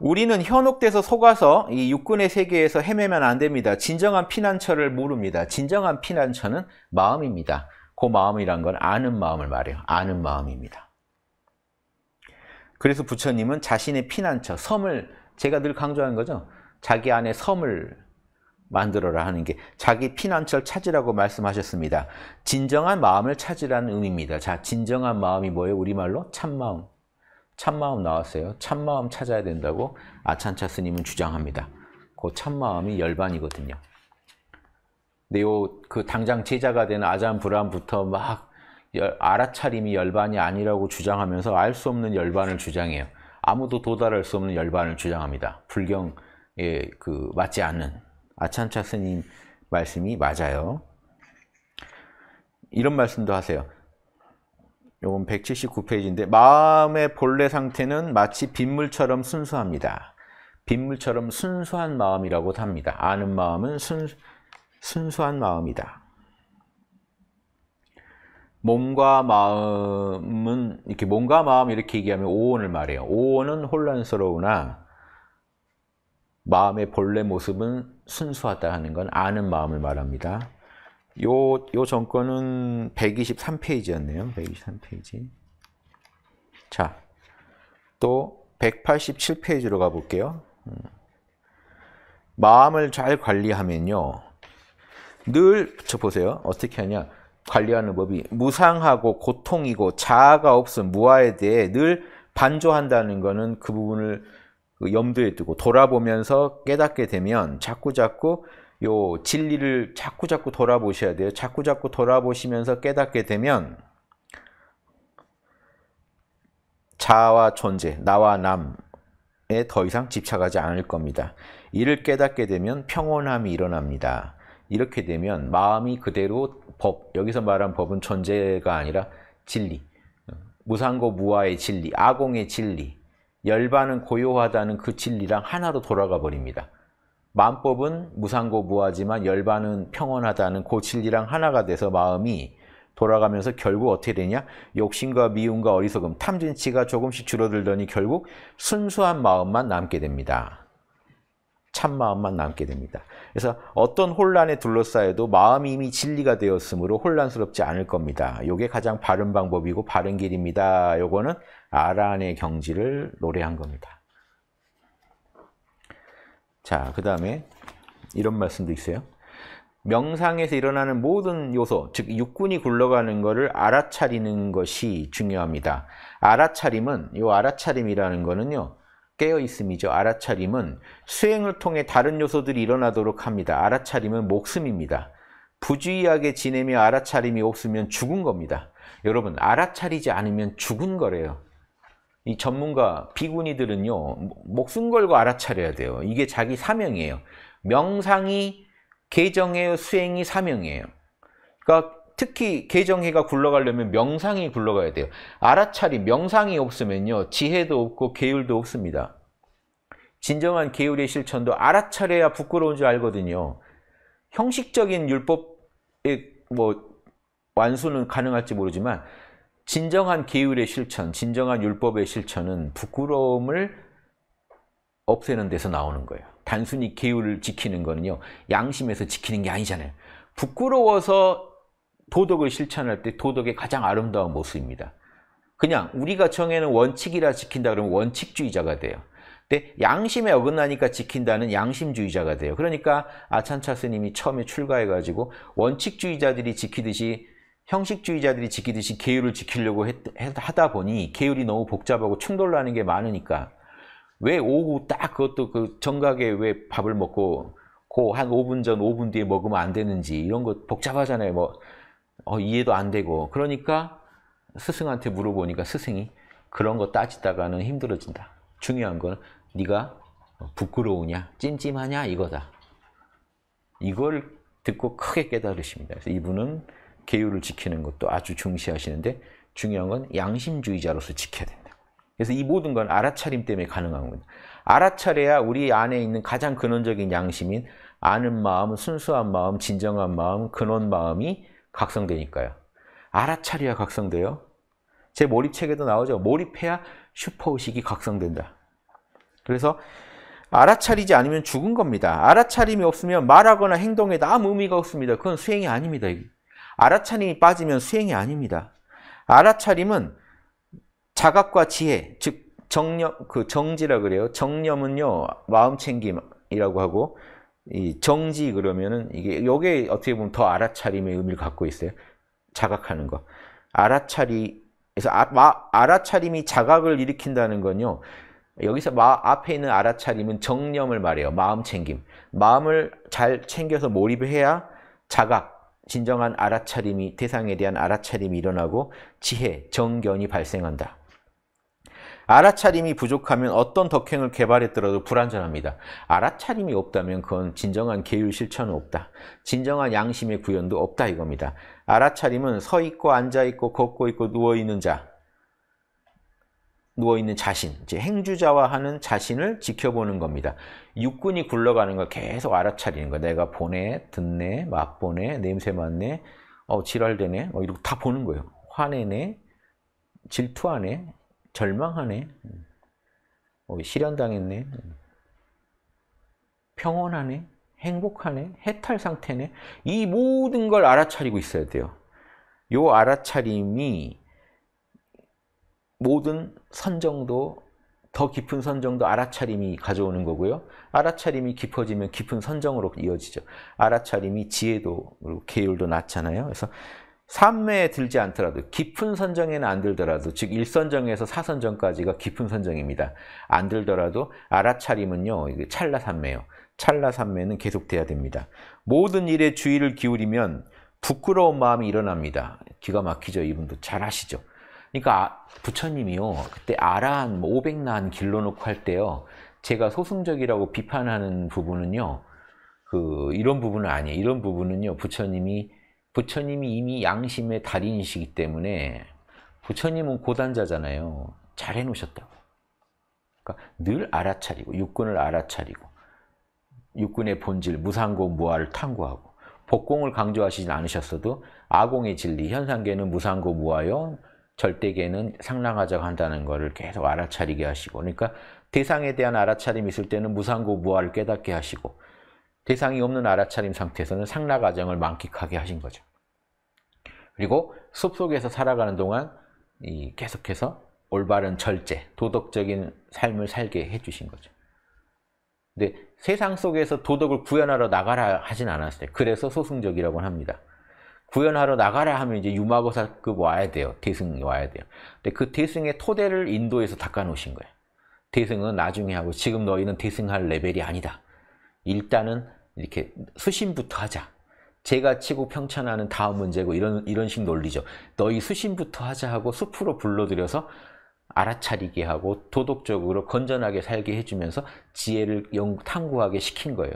우리는 현혹돼서 속아서 이 육군의 세계에서 헤매면 안 됩니다. 진정한 피난처를 모릅니다. 진정한 피난처는 마음입니다. 그 마음이란 건 아는 마음을 말해요. 아는 마음입니다. 그래서 부처님은 자신의 피난처, 섬을 제가 늘 강조하는 거죠. 자기 안에 섬을 만들어라 하는 게 자기 피난처를 찾으라고 말씀하셨습니다. 진정한 마음을 찾으라는 의미입니다. 자, 진정한 마음이 뭐예요? 우리말로 참마음. 참마음 나왔어요. 참마음 찾아야 된다고 아찬차 스님은 주장합니다. 그 참마음이 열반이거든요. 근데 요그 당장 제자가 되는 아잔 불안부터 막 열, 알아차림이 열반이 아니라고 주장하면서 알 수 없는 열반을 주장해요. 아무도 도달할 수 없는 열반을 주장합니다. 불경에 그 맞지 않는 아찬차 스님 말씀이 맞아요. 이런 말씀도 하세요. 요건 179페이지인데 마음의 본래 상태는 마치 빗물처럼 순수합니다. 빗물처럼 순수한 마음이라고 합니다. 아는 마음은 순, 순수한 마음이다. 몸과 마음은 이렇게 몸과 마음 이렇게 얘기하면 오온을 말해요. 오온은 혼란스러우나 마음의 본래 모습은 순수하다 하는 건 아는 마음을 말합니다. 요, 요 정권은 123페이지였네요. 123페이지. 자, 또 187페이지로 가볼게요. 음. 마음을 잘 관리하면요. 늘, 저 보세요. 어떻게 하냐. 관리하는 법이 무상하고 고통이고 자아가 없음 무아에 대해 늘 반조한다는 것은 그 부분을 그 염두에 두고 돌아보면서 깨닫게 되면 자꾸자꾸 자꾸 요 진리를 자꾸 자꾸 돌아보셔야 돼요. 자꾸 자꾸 돌아보시면서 깨닫게 되면 자아와 존재, 나와 남에 더 이상 집착하지 않을 겁니다. 이를 깨닫게 되면 평온함이 일어납니다. 이렇게 되면 마음이 그대로 법, 여기서 말한 법은 존재가 아니라 진리, 무상고 무아의 진리, 아공의 진리, 열반은 고요하다는 그 진리랑 하나로 돌아가 버립니다. 만법은 무상고무하지만 열반은 평온하다는 고그 진리랑 하나가 돼서 마음이 돌아가면서 결국 어떻게 되냐? 욕심과 미움과 어리석음, 탐진치가 조금씩 줄어들더니 결국 순수한 마음만 남게 됩니다. 참마음만 남게 됩니다. 그래서 어떤 혼란에 둘러싸여도 마음이 이미 진리가 되었으므로 혼란스럽지 않을 겁니다. 이게 가장 바른 방법이고 바른 길입니다. 요거는 아란의 경지를 노래한 겁니다. 자, 그 다음에 이런 말씀도 있어요. 명상에서 일어나는 모든 요소, 즉 육군이 굴러가는 것을 알아차리는 것이 중요합니다. 알아차림은, 이 알아차림이라는 거는요, 깨어있음이죠. 알아차림은 수행을 통해 다른 요소들이 일어나도록 합니다. 알아차림은 목숨입니다. 부주의하게 지내며 알아차림이 없으면 죽은 겁니다. 여러분, 알아차리지 않으면 죽은 거래요. 이 전문가 비군이들은요 목숨 걸고 알아차려야 돼요. 이게 자기 사명이에요. 명상이 개정의 수행이 사명이에요. 그러니까 특히 개정해가 굴러가려면 명상이 굴러가야 돼요. 알아차리 명상이 없으면요 지혜도 없고 계율도 없습니다. 진정한 계율의 실천도 알아차려야 부끄러운 줄 알거든요. 형식적인 율법의 뭐 완수는 가능할지 모르지만 진정한 계율의 실천, 진정한 율법의 실천은 부끄러움을 없애는 데서 나오는 거예요. 단순히 계율을 지키는 거는요. 양심에서 지키는 게 아니잖아요. 부끄러워서 도덕을 실천할 때 도덕의 가장 아름다운 모습입니다. 그냥 우리가 정해는 원칙이라 지킨다 그러면 원칙주의자가 돼요. 근데 양심에 어긋나니까 지킨다는 양심주의자가 돼요. 그러니까 아찬차 스님이 처음에 출가해가지고 원칙주의자들이 지키듯이 형식주의자들이 지키듯이 계율을 지키려고 했, 하다 보니 계율이 너무 복잡하고 충돌하는게 많으니까 왜 오후 딱 그것도 그 정각에 왜 밥을 먹고 고한 5분 전 5분 뒤에 먹으면 안 되는지 이런 거 복잡하잖아요. 뭐 어, 이해도 안 되고 그러니까 스승한테 물어보니까 스승이 그런 거 따지다가는 힘들어진다. 중요한 건 네가 부끄러우냐 찜찜하냐 이거다. 이걸 듣고 크게 깨달으십니다. 그래서 이분은 계율을 지키는 것도 아주 중시하시는데 중요한 건 양심주의자로서 지켜야 된다. 그래서 이 모든 건 알아차림 때문에 가능한 겁니다. 알아차려야 우리 안에 있는 가장 근원적인 양심인 아는 마음, 순수한 마음, 진정한 마음, 근원 마음이 각성되니까요. 알아차려야 각성돼요. 제 몰입책에도 나오죠. 몰입해야 슈퍼의식이 각성된다. 그래서 알아차리지 않으면 죽은 겁니다. 알아차림이 없으면 말하거나 행동에 아무 의미가 없습니다. 그건 수행이 아닙니다. 알아차림이 빠지면 수행이 아닙니다. 알아차림은 자각과 지혜, 즉 정념 그 정지라 그래요. 정념은요 마음 챙김이라고 하고 이 정지 그러면은 이게 요게 어떻게 보면 더 알아차림의 의미를 갖고 있어요. 자각하는 거. 알아차리 그래서 아, 마, 알아차림이 자각을 일으킨다는 건요. 여기서 마, 앞에 있는 알아차림은 정념을 말해요. 마음 챙김. 마음을 잘 챙겨서 몰입해야 자각, 진정한 알아차림이 대상에 대한 알아차림이 일어나고 지혜, 정견이 발생한다. 알아차림이 부족하면 어떤 덕행을 개발했더라도 불완전합니다. 알아차림이 없다면 그건 진정한 계율 실천은 없다. 진정한 양심의 구현도 없다 이겁니다. 알아차림은 서 있고 앉아 있고 걷고 있고 누워 있는 자 누워있는 자신, 이제 행주자와 하는 자신을 지켜보는 겁니다. 육군이 굴러가는 걸 계속 알아차리는 거야. 내가 보내, 듣네, 맛보네, 냄새 맡네, 어, 지랄되네, 뭐 이러고 다 보는 거예요. 화내네, 질투하네, 절망하네, 어, 실현당했네, 평온하네, 행복하네, 해탈 상태네. 이 모든 걸 알아차리고 있어야 돼요. 요 알아차림이 모든 선정도 더 깊은 선정도 알아차림이 가져오는 거고요. 알아차림이 깊어지면 깊은 선정으로 이어지죠. 알아차림이 지혜도 그리고 계율도 낮잖아요. 그래서 삼매에 들지 않더라도 깊은 선정에는 안 들더라도 즉일선정에서사선정까지가 깊은 선정입니다. 안 들더라도 알아차림은요. 찰나 삼매요. 찰나 삼매는 계속 돼야 됩니다. 모든 일에 주의를 기울이면 부끄러운 마음이 일어납니다. 기가 막히죠. 이분도 잘 아시죠. 그러니까 아, 부처님이요 그때 아라한 500난 뭐 길러놓고 할 때요 제가 소승적이라고 비판하는 부분은요 그 이런 부분은 아니에요 이런 부분은요 부처님이 부처님이 이미 양심의 달인이시기 때문에 부처님은 고단자잖아요 잘 해놓으셨다고 그러니까 늘 알아차리고 육군을 알아차리고 육군의 본질 무상고 무아를 탐구하고 복공을 강조하시진 않으셨어도 아공의 진리 현상계는 무상고 무아요 절대계는 상랑하자고 한다는 것을 계속 알아차리게 하시고 그러니까 대상에 대한 알아차림이 있을 때는 무상고 무아를 깨닫게 하시고 대상이 없는 알아차림 상태에서는 상라 과정을 만끽하게 하신 거죠. 그리고 숲속에서 살아가는 동안 계속해서 올바른 절제, 도덕적인 삶을 살게 해주신 거죠. 근데 세상 속에서 도덕을 구현하러 나가라 하진 않았어요. 그래서 소승적이라고 합니다. 구현하러 나가라 하면 이제 유마고사급 와야 돼요. 대승이 와야 돼요. 근데 그 대승의 토대를 인도에서 닦아놓으신 거예요. 대승은 나중에 하고 지금 너희는 대승할 레벨이 아니다. 일단은 이렇게 수신부터 하자. 제가 치고 평천하는 다음 문제고 이런 이런 식 논리죠. 너희 수신부터 하자 하고 숲으로 불러들여서 알아차리게 하고 도덕적으로 건전하게 살게 해주면서 지혜를 연, 탐구하게 시킨 거예요.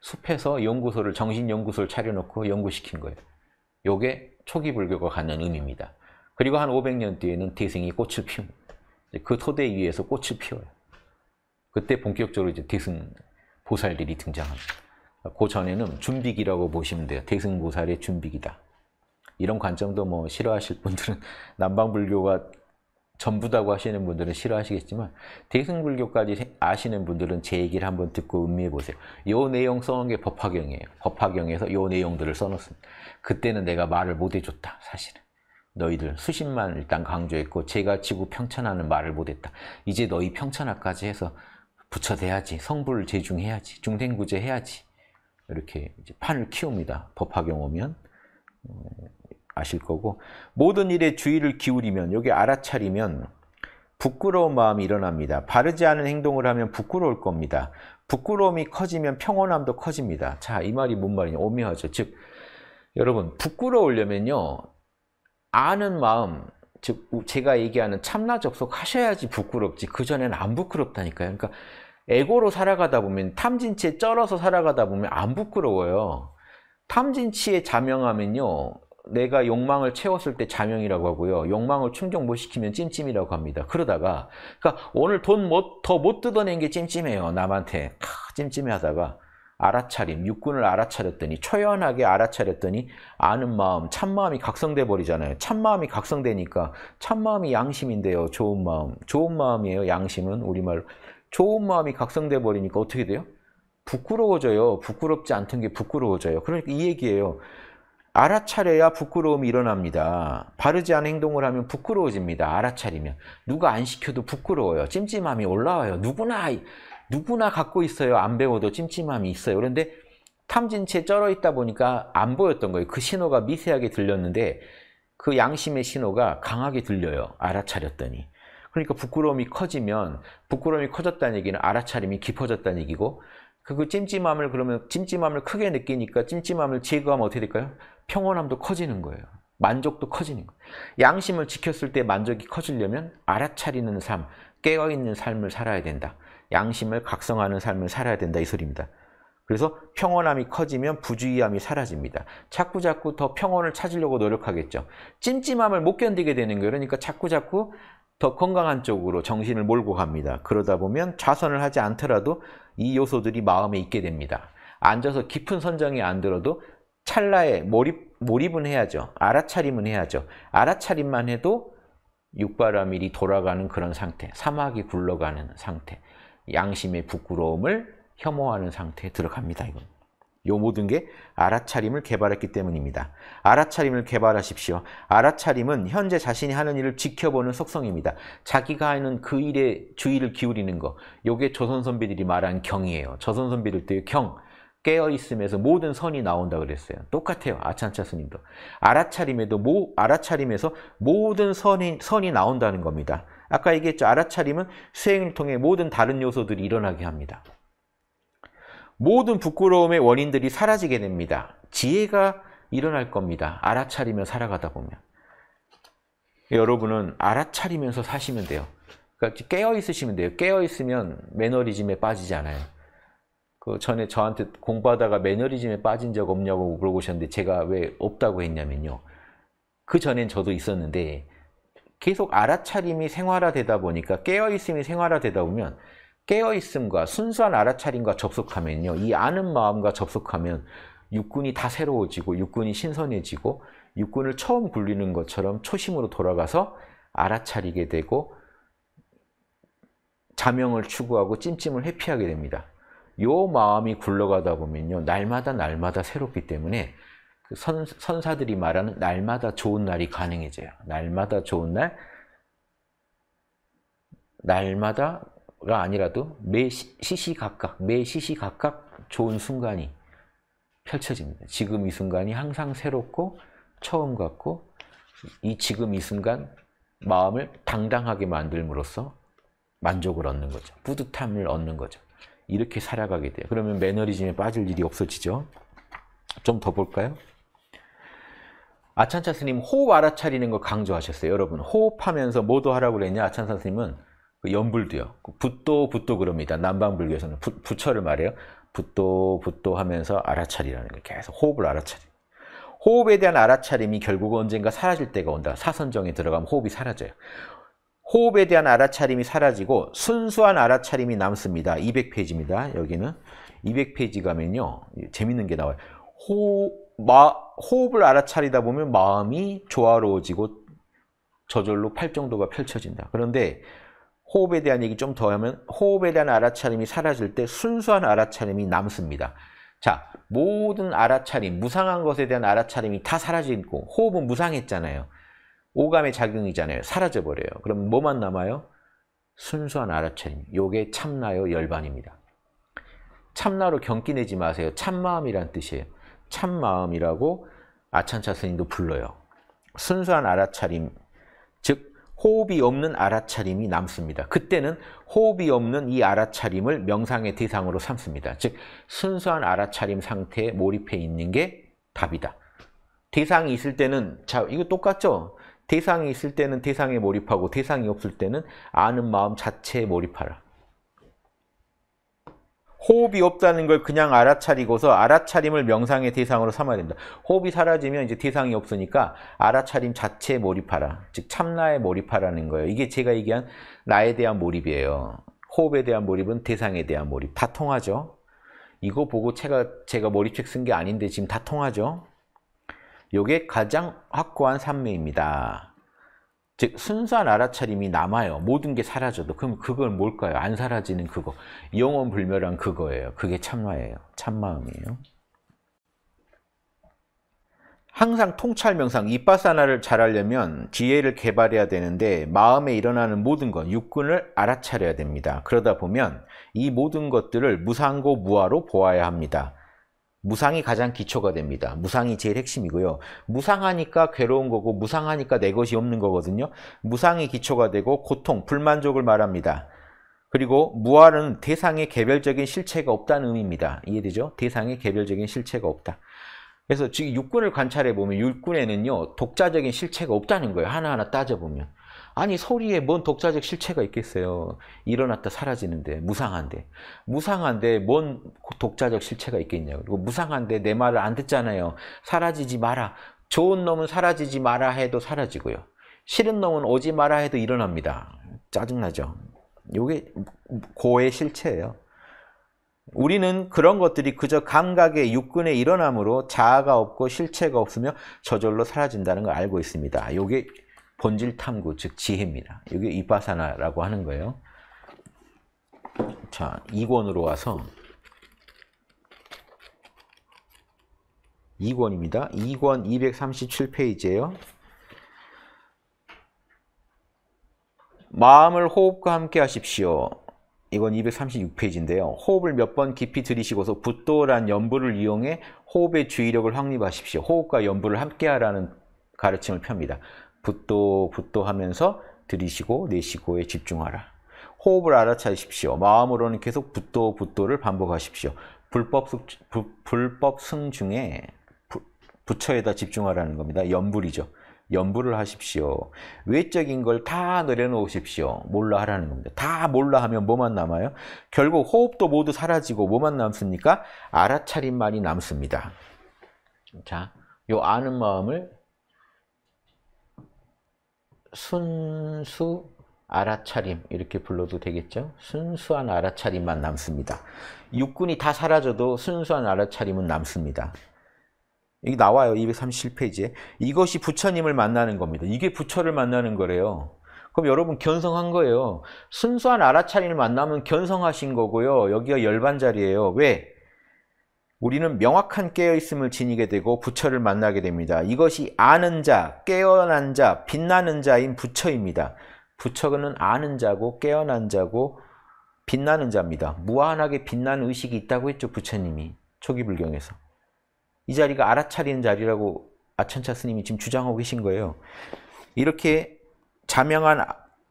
숲에서 연구소를 정신연구소를 차려놓고 연구시킨 거예요. 요게 초기 불교가 갖는 의미입니다. 그리고 한 500년 뒤에는 대승이 꽃을 피웁니다. 그 토대 위에서 꽃을 피워요. 그때 본격적으로 이제 대승 보살들이 등장합니다. 그 전에는 준비기라고 보시면 돼요. 대승 보살의 준비기다. 이런 관점도 뭐 싫어하실 분들은 *laughs* 남방불교가 전부다고 하시는 분들은 싫어하시겠지만 대승불교까지 아시는 분들은 제 얘기를 한번 듣고 음미해 보세요. 요 내용 써놓은 게 법화경이에요. 법화경에서 요 내용들을 써놓습니다. 그때는 내가 말을 못 해줬다. 사실은. 너희들 수십만 일단 강조했고 제가 지구 평천하는 말을 못했다. 이제 너희 평천하까지 해서 부처돼야지. 성불 재중해야지. 중생구제 해야지. 이렇게 판을 키웁니다. 법화경 오면. 음, 아실 거고 모든 일에 주의를 기울이면 여기 알아차리면 부끄러운 마음이 일어납니다. 바르지 않은 행동을 하면 부끄러울 겁니다. 부끄러움이 커지면 평온함도 커집니다. 자, 이 말이 뭔 말이냐? 오묘하죠. 즉, 여러분 부끄러우려면요. 아는 마음, 즉 제가 얘기하는 참나 접속하셔야지 부끄럽지 그 전에는 안 부끄럽다니까요. 그러니까 에고로 살아가다 보면 탐진치에 쩔어서 살아가다 보면 안 부끄러워요. 탐진치에 자명하면요. 내가 욕망을 채웠을 때 자명이라고 하고요. 욕망을 충족 못 시키면 찜찜이라고 합니다. 그러다가 그러니까 오늘 돈 더못 못 뜯어낸 게 찜찜해요. 남한테 캬, 찜찜해 하다가 알아차림, 육군을 알아차렸더니 초연하게 알아차렸더니 아는 마음, 참마음이 각성돼 버리잖아요. 참마음이 각성되니까 참마음이 양심인데요. 좋은 마음. 좋은 마음이에요. 양심은 우리말로. 좋은 마음이 각성돼 버리니까 어떻게 돼요? 부끄러워져요. 부끄럽지 않던 게 부끄러워져요. 그러니까 이 얘기예요. 알아차려야 부끄러움이 일어납니다. 바르지 않은 행동을 하면 부끄러워집니다. 알아차리면. 누가 안 시켜도 부끄러워요. 찜찜함이 올라와요. 누구나, 누구나 갖고 있어요. 안 배워도 찜찜함이 있어요. 그런데 탐진채 쩔어 있다 보니까 안 보였던 거예요. 그 신호가 미세하게 들렸는데 그 양심의 신호가 강하게 들려요. 알아차렸더니. 그러니까 부끄러움이 커지면 부끄러움이 커졌다는 얘기는 알아차림이 깊어졌다는 얘기고 그 찜찜함을 그러면 찜찜함을 크게 느끼니까 찜찜함을 제거하면 어떻게 될까요? 평온함도 커지는 거예요. 만족도 커지는 거예요. 양심을 지켰을 때 만족이 커지려면 알아차리는 삶, 깨어있는 삶을 살아야 된다. 양심을 각성하는 삶을 살아야 된다 이 소리입니다. 그래서 평온함이 커지면 부주의함이 사라집니다. 자꾸자꾸 더 평온을 찾으려고 노력하겠죠. 찜찜함을 못 견디게 되는 거예요. 그러니까 자꾸자꾸 더 건강한 쪽으로 정신을 몰고 갑니다. 그러다 보면 좌선을 하지 않더라도 이 요소들이 마음에 있게 됩니다. 앉아서 깊은 선정이 안 들어도 찰나에 몰입, 몰입은 해야죠. 알아차림은 해야죠. 알아차림만 해도 육바라밀이 돌아가는 그런 상태, 사막이 굴러가는 상태, 양심의 부끄러움을 혐오하는 상태에 들어갑니다. 이건. 요 모든 게 알아차림을 개발했기 때문입니다. 알아차림을 개발하십시오. 알아차림은 현재 자신이 하는 일을 지켜보는 속성입니다. 자기가 하는 그 일에 주의를 기울이는 거. 요게 조선 선비들이 말한 경이에요. 조선 선비들 때의 경. 깨어있음에서 모든 선이 나온다 그랬어요. 똑같아요. 아찬차 스님도. 알아차림에도 모, 알아차림에서 모든 선이, 선이 나온다는 겁니다. 아까 얘기했죠. 알아차림은 수행을 통해 모든 다른 요소들이 일어나게 합니다. 모든 부끄러움의 원인들이 사라지게 됩니다. 지혜가 일어날 겁니다. 알아차리며 살아가다 보면. 여러분은 알아차리면서 사시면 돼요. 그러니까 깨어 있으시면 돼요. 깨어 있으면 매너리즘에 빠지지 않아요. 그 전에 저한테 공부하다가 매너리즘에 빠진 적 없냐고 물어보셨는데 제가 왜 없다고 했냐면요. 그 전엔 저도 있었는데 계속 알아차림이 생활화되다 보니까 깨어 있음이 생활화되다 보면 깨어있음과 순수한 알아차림과 접속하면요. 이 아는 마음과 접속하면 육군이 다 새로워지고 육군이 신선해지고 육군을 처음 굴리는 것처럼 초심으로 돌아가서 알아차리게 되고 자명을 추구하고 찜찜을 회피하게 됩니다. 요 마음이 굴러가다 보면요. 날마다 날마다 새롭기 때문에 그 선, 선사들이 말하는 날마다 좋은 날이 가능해져요. 날마다 좋은 날, 날마다 가 아니라도 매 시시각각 매 시시각각 좋은 순간이 펼쳐집니다. 지금 이 순간이 항상 새롭고 처음 같고 이 지금 이 순간 마음을 당당하게 만들므로써 만족을 얻는 거죠. 뿌듯함을 얻는 거죠. 이렇게 살아가게 돼요. 그러면 매너리즘에 빠질 일이 없어지죠. 좀 더 볼까요? 아찬차 스님 호흡 알아차리는 걸 강조하셨어요. 여러분 호흡하면서 뭐도 하라고 그랬냐? 아찬차 스님은 그 연불도요. 그 붓도 붓도 그럽니다. 남방불교에서는 부, 부처를 말해요. 붓도 붓도 하면서 알아차리라는 걸 계속 호흡을 알아차리. 호흡에 대한 알아차림이 결국 언젠가 사라질 때가 온다. 사선정에 들어가면 호흡이 사라져요. 호흡에 대한 알아차림이 사라지고 순수한 알아차림이 남습니다. 200페이지입니다. 여기는 200페이지 가면요. 재밌는 게 나와요. 호, 마, 호흡을 알아차리다 보면 마음이 조화로워지고 저절로 팔정도가 펼쳐진다. 그런데 호흡에 대한 얘기 좀 더 하면 호흡에 대한 알아차림이 사라질 때 순수한 알아차림이 남습니다. 자, 모든 알아차림, 무상한 것에 대한 알아차림이 다 사라지고 호흡은 무상했잖아요. 오감의 작용이잖아요. 사라져버려요. 그럼 뭐만 남아요? 순수한 알아차림. 요게 참나요 열반입니다. 참나로 경기내지 마세요. 참마음이란 뜻이에요. 참마음이라고 아찬차 스님도 불러요. 순수한 알아차림, 즉 호흡이 없는 알아차림이 남습니다. 그때는 호흡이 없는 이 알아차림을 명상의 대상으로 삼습니다. 즉 순수한 알아차림 상태에 몰입해 있는 게 답이다. 대상이 있을 때는 자 이거 똑같죠? 대상이 있을 때는 대상에 몰입하고 대상이 없을 때는 아는 마음 자체에 몰입하라. 호흡이 없다는 걸 그냥 알아차리고서 알아차림을 명상의 대상으로 삼아야 된다. 호흡이 사라지면 이제 대상이 없으니까 알아차림 자체에 몰입하라. 즉 참나에 몰입하라는 거예요. 이게 제가 얘기한 나에 대한 몰입이에요. 호흡에 대한 몰입은 대상에 대한 몰입. 다 통하죠. 이거 보고 제가 제가 몰입책 쓴 게 아닌데 지금 다 통하죠. 요게 가장 확고한 삼매입니다. 즉 순수한 알아차림이 남아요. 모든 게 사라져도. 그럼 그걸 뭘까요? 안 사라지는 그거. 영원 불멸한 그거예요. 그게 참마예요. 참마음이에요. 항상 통찰 명상, 이빠사나를 잘하려면 지혜를 개발해야 되는데 마음에 일어나는 모든 것, 육군을 알아차려야 됩니다. 그러다 보면 이 모든 것들을 무상고 무아로 보아야 합니다. 무상이 가장 기초가 됩니다. 무상이 제일 핵심이고요. 무상하니까 괴로운 거고 무상하니까 내 것이 없는 거거든요. 무상이 기초가 되고 고통, 불만족을 말합니다. 그리고 무아는 대상의 개별적인 실체가 없다는 의미입니다. 이해되죠? 대상의 개별적인 실체가 없다. 그래서 지금 육군을 관찰해 보면 육군에는요 독자적인 실체가 없다는 거예요. 하나하나 따져보면. 아니 소리에 뭔 독자적 실체가 있겠어요. 일어났다 사라지는데 무상한데 무상한데 뭔 독자적 실체가 있겠냐 그리고 무상한데 내 말을 안 듣잖아요. 사라지지 마라. 좋은 놈은 사라지지 마라 해도 사라지고요. 싫은 놈은 오지 마라 해도 일어납니다. 짜증나죠. 이게 고의 실체예요. 우리는 그런 것들이 그저 감각의 육근에 일어나므로 자아가 없고 실체가 없으며 저절로 사라진다는 걸 알고 있습니다. 이게 본질 탐구, 즉 지혜입니다. 이게 이바사나라고 하는 거예요. 자, 2권으로 와서 2권입니다. 2권 237페이지예요. 마음을 호흡과 함께 하십시오. 이건 236페이지인데요. 호흡을 몇 번 깊이 들이쉬고서 붓도란 연부를 이용해 호흡의 주의력을 확립하십시오. 호흡과 연부를 함께 하라는 가르침을 펴니다. 붓도 붓도 하면서 들이쉬고 내쉬고에 집중하라. 호흡을 알아차리십시오. 마음으로는 계속 붓도 붓도를 반복하십시오. 불법, 부, 불법 승중에 부, 부처에다 집중하라는 겁니다. 연불이죠연불을 하십시오. 외적인 걸 다 내려놓으십시오. 몰라 하라는 겁니다. 다 몰라 하면 뭐만 남아요? 결국 호흡도 모두 사라지고 뭐만 남습니까? 알아차림만이 남습니다. 자, 요 아는 마음을 순수 알아차림 이렇게 불러도 되겠죠. 순수한 알아차림만 남습니다. 육군이 다 사라져도 순수한 알아차림은 남습니다. 이게 나와요. 237페이지에. 이것이 부처님을 만나는 겁니다. 이게 부처를 만나는 거래요. 그럼 여러분 견성한 거예요. 순수한 알아차림을 만나면 견성하신 거고요. 여기가 열반자리예요. 왜? 우리는 명확한 깨어있음을 지니게 되고 부처를 만나게 됩니다. 이것이 아는 자, 깨어난 자, 빛나는 자인 부처입니다. 부처는 아는 자고 깨어난 자고 빛나는 자입니다. 무한하게 빛나는 의식이 있다고 했죠. 부처님이 초기 불경에서. 이 자리가 알아차리는 자리라고 아천차 스님이 지금 주장하고 계신 거예요. 이렇게 자명한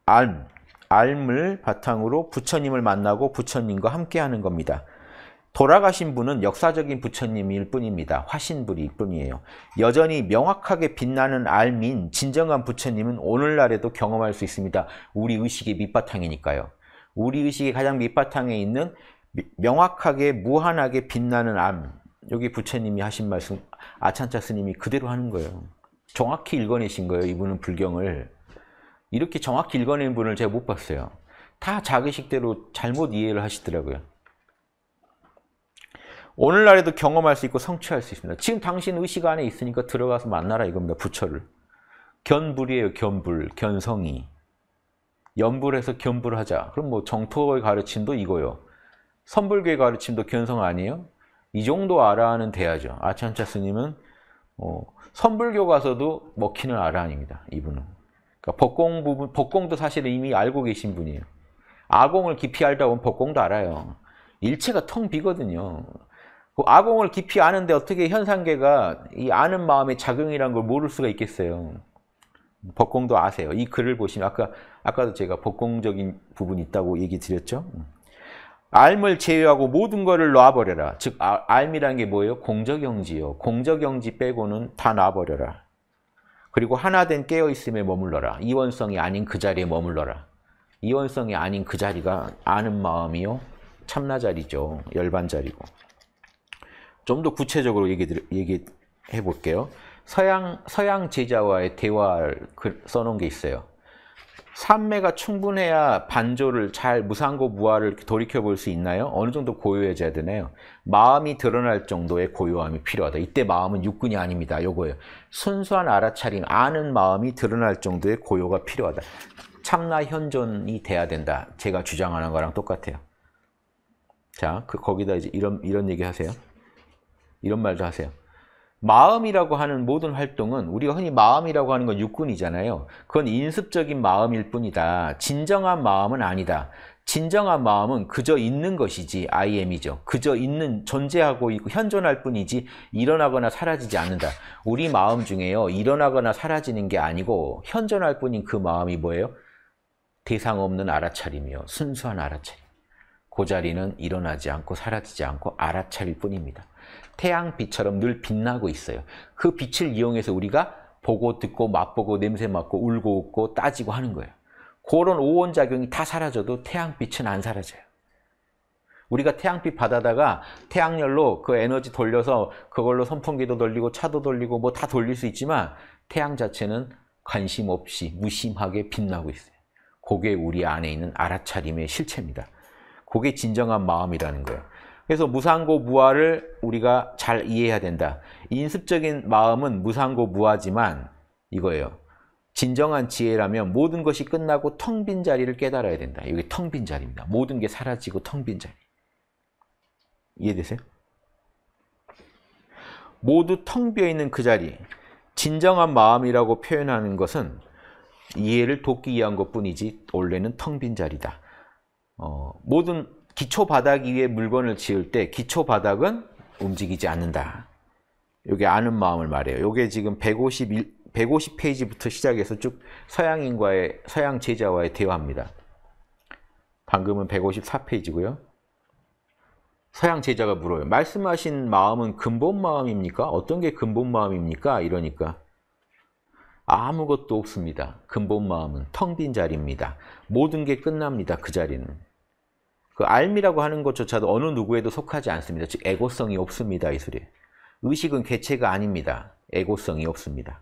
알մ, 알을 바탕으로 부처님을 만나고 부처님과 함께하는 겁니다. 돌아가신 분은 역사적인 부처님일 뿐입니다. 화신불일 뿐이에요. 여전히 명확하게 빛나는 알민, 진정한 부처님은 오늘날에도 경험할 수 있습니다. 우리 의식의 밑바탕이니까요. 우리 의식의 가장 밑바탕에 있는 명확하게 무한하게 빛나는 암 여기 부처님이 하신 말씀 아찬차 스님이 그대로 하는 거예요. 정확히 읽어내신 거예요. 이분은 불경을. 이렇게 정확히 읽어낸 분을 제가 못 봤어요. 다 자기식대로 잘못 이해를 하시더라고요. 오늘날에도 경험할 수 있고 성취할 수 있습니다. 지금 당신 의식 안에 있으니까 들어가서 만나라 이겁니다. 부처를. 견불이에요. 견불. 견성이. 연불에서 견불하자. 그럼 뭐 정토의 가르침도 이거요. 선불교의 가르침도 견성 아니에요? 이 정도 알아는 돼야죠. 아찬차 스님은 어, 선불교 가서도 먹히는 아입니다 이분은. 그러니까 법공 부분, 법공도 사실 이미 알고 계신 분이에요. 아공을 깊이 알다 보면 법공도 알아요. 일체가 텅 비거든요. 그 아공을 깊이 아는데 어떻게 현상계가 이 아는 마음의 작용이란 걸 모를 수가 있겠어요. 법공도 아세요. 이 글을 보시면 아까 아까도 제가 법공적인 부분이 있다고 얘기 드렸죠. 알을 제외하고 모든 것을 놔버려라. 즉 아, 알미란 게 뭐예요? 공적영지요. 공적영지 빼고는 다 놔버려라. 그리고 하나된 깨어있음에 머물러라. 이원성이 아닌 그 자리에 머물러라. 이원성이 아닌 그 자리가 아는 마음이요. 참나 자리죠. 열반 자리고. 좀더 구체적으로 얘기, 해 볼게요. 서양, 서양 제자와의 대화를 써놓은 게 있어요. 삼매가 충분해야 반조를 잘 무상고 무아를 돌이켜 볼 수 있나요? 어느 정도 고요해져야 되나요? 마음이 드러날 정도의 고요함이 필요하다. 이때 마음은 육군이 아닙니다. 요거예요. 순수한 알아차림, 아는 마음이 드러날 정도의 고요가 필요하다. 참나 현존이 돼야 된다. 제가 주장하는 거랑 똑같아요. 자, 그 거기다 이제 이런 이런 얘기 하세요. 이런 말도 하세요. 마음이라고 하는 모든 활동은 우리가 흔히 마음이라고 하는 건 육군이잖아요. 그건 인습적인 마음일 뿐이다. 진정한 마음은 아니다. 진정한 마음은 그저 있는 것이지 I am이죠. 그저 있는 존재하고 있고 현존할 뿐이지 일어나거나 사라지지 않는다. 우리 마음 중에요. 일어나거나 사라지는 게 아니고 현존할 뿐인 그 마음이 뭐예요? 대상 없는 알아차림이요. 순수한 알아차림. 그 자리는 일어나지 않고 사라지지 않고 알아차릴 뿐입니다. 태양빛처럼 늘 빛나고 있어요. 그 빛을 이용해서 우리가 보고 듣고 맛보고 냄새 맡고 울고 웃고 따지고 하는 거예요. 그런 오원작용이 다 사라져도 태양빛은 안 사라져요. 우리가 태양빛 받아다가 태양열로 그 에너지 돌려서 그걸로 선풍기도 돌리고 차도 돌리고 뭐 다 돌릴 수 있지만 태양 자체는 관심 없이 무심하게 빛나고 있어요. 그게 우리 안에 있는 알아차림의 실체입니다. 그게 진정한 마음이라는 거예요. 그래서 무상고 무아를 우리가 잘 이해해야 된다. 인습적인 마음은 무상고 무아지만 이거예요. 진정한 지혜라면 모든 것이 끝나고 텅 빈 자리를 깨달아야 된다. 여기 텅빈 자리입니다. 모든 게 사라지고 텅 빈 자리. 이해되세요? 모두 텅 비어있는 그 자리, 진정한 마음이라고 표현하는 것은 이해를 돕기 위한 것뿐이지 원래는 텅 빈 자리다. 어, 모든 기초 바닥 위에 물건을 지을 때 기초 바닥은 움직이지 않는다. 이게 아는 마음을 말해요. 이게 지금 151, 150페이지부터 시작해서 쭉 서양인과의 서양 제자와의 대화입니다. 방금은 154페이지고요. 서양 제자가 물어요. 말씀하신 마음은 근본 마음입니까? 어떤 게 근본 마음입니까? 이러니까 아무것도 없습니다. 근본 마음은 텅 빈 자리입니다. 모든 게 끝납니다. 그 자리는. 그 알미라고 하는 것조차도 어느 누구에도 속하지 않습니다. 즉 에고성이 없습니다. 이 소리. 의식은 개체가 아닙니다. 에고성이 없습니다.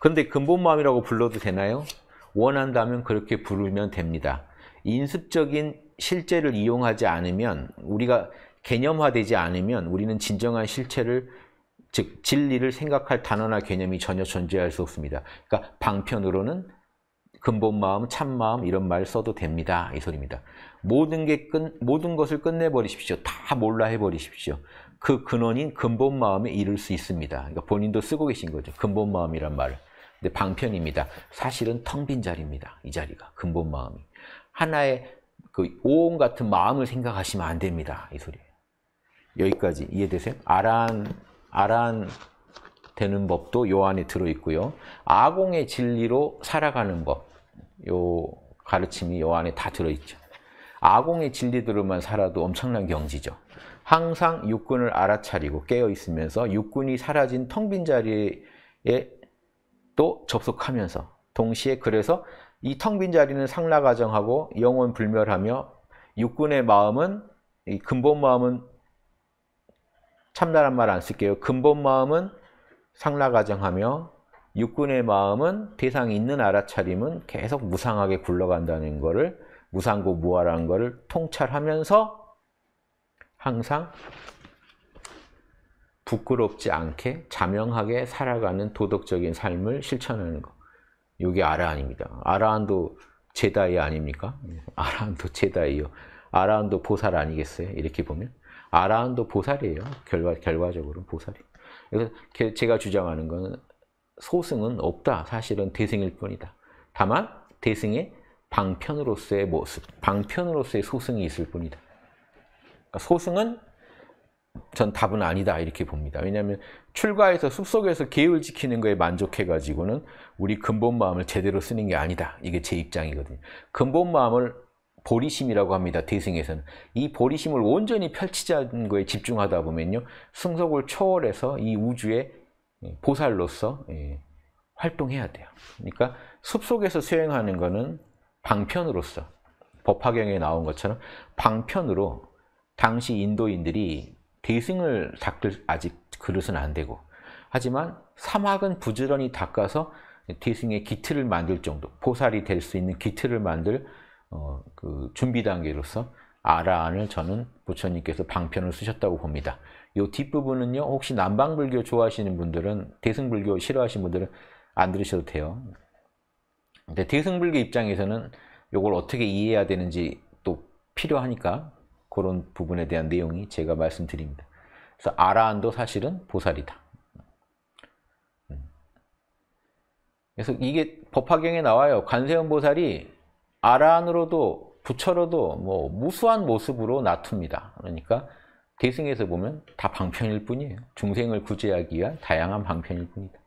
근데 근본 마음이라고 불러도 되나요? 원한다면 그렇게 부르면 됩니다. 인습적인 실제를 이용하지 않으면 우리가 개념화되지 않으면 우리는 진정한 실체를 즉 진리를 생각할 단어나 개념이 전혀 존재할 수 없습니다. 그러니까 방편으로는 근본 마음, 참 마음 이런 말 써도 됩니다. 이 소리입니다. 모든 게 끝, 모든 것을 끝내버리십시오. 다 몰라 해버리십시오. 그 근원인 근본 마음에 이를 수 있습니다. 그러니까 본인도 쓰고 계신 거죠. 근본 마음이란 말을. 근데 방편입니다. 사실은 텅 빈 자리입니다. 이 자리가 근본 마음이 하나의 그 오온 같은 마음을 생각하시면 안 됩니다. 이소리예 여기까지 이해되세요? 아란 아란 되는 법도 요 안에 들어 있고요. 아공의 진리로 살아가는 법. 요 가르침이 요 안에 다 들어 있죠. 아공의 진리들로만 살아도 엄청난 경지죠. 항상 육군을 알아차리고 깨어 있으면서 육군이 사라진 텅 빈 자리에 또 접속하면서 동시에 그래서 이 텅 빈 자리는 상라가정하고 영원 불멸하며 육군의 마음은 이 근본 마음은 참나란 말 안 쓸게요. 근본 마음은 상라가정하며 육군의 마음은 대상 있는 알아차림은 계속 무상하게 굴러간다는 것을 무상고 무아라는 것을 통찰하면서 항상 부끄럽지 않게 자명하게 살아가는 도덕적인 삶을 실천하는 것. 이게 아라한입니다. 아라한도 제다이 아닙니까? 아라한도 제다이요. 아라한도 보살 아니겠어요? 이렇게 보면. 아라한도 보살이에요. 결과, 결과적으로 보살이. 그래서 제가 주장하는 건 소승은 없다. 사실은 대승일 뿐이다. 다만 대승의 방편으로서의 모습, 방편으로서의 소승이 있을 뿐이다. 그러니까 소승은 전 답은 아니다 이렇게 봅니다. 왜냐하면 출가해서 숲속에서 계율 지키는 거에 만족해가지고는 우리 근본 마음을 제대로 쓰는 게 아니다. 이게 제 입장이거든요. 근본 마음을 보리심이라고 합니다. 대승에서는. 이 보리심을 온전히 펼치자는 거에 집중하다 보면요. 승석을 초월해서 이 우주의 보살로서 예, 활동해야 돼요. 그러니까 숲속에서 수행하는 거는 방편으로서 법화경에 나온 것처럼 방편으로 당시 인도인들이 대승을 닦을 아직 그릇은 안 되고 하지만 사막은 부지런히 닦아서 대승의 기틀을 만들 정도 보살이 될 수 있는 기틀을 만들 어, 그 준비 단계로서 아라안을 저는 부처님께서 방편을 쓰셨다고 봅니다. 이 뒷부분은요 혹시 남방불교 좋아하시는 분들은 대승불교 싫어하시는 분들은 안 들으셔도 돼요. 근데 대승불교 입장에서는 이걸 어떻게 이해해야 되는지 또 필요하니까 그런 부분에 대한 내용이 제가 말씀드립니다. 그래서 아라한도 사실은 보살이다. 음. 그래서 이게 법화경에 나와요. 관세음 보살이 아라한으로도 부처로도 뭐 무수한 모습으로 나툽니다. 그러니까 대승에서 보면 다 방편일 뿐이에요. 중생을 구제하기 위한 다양한 방편일 뿐이다.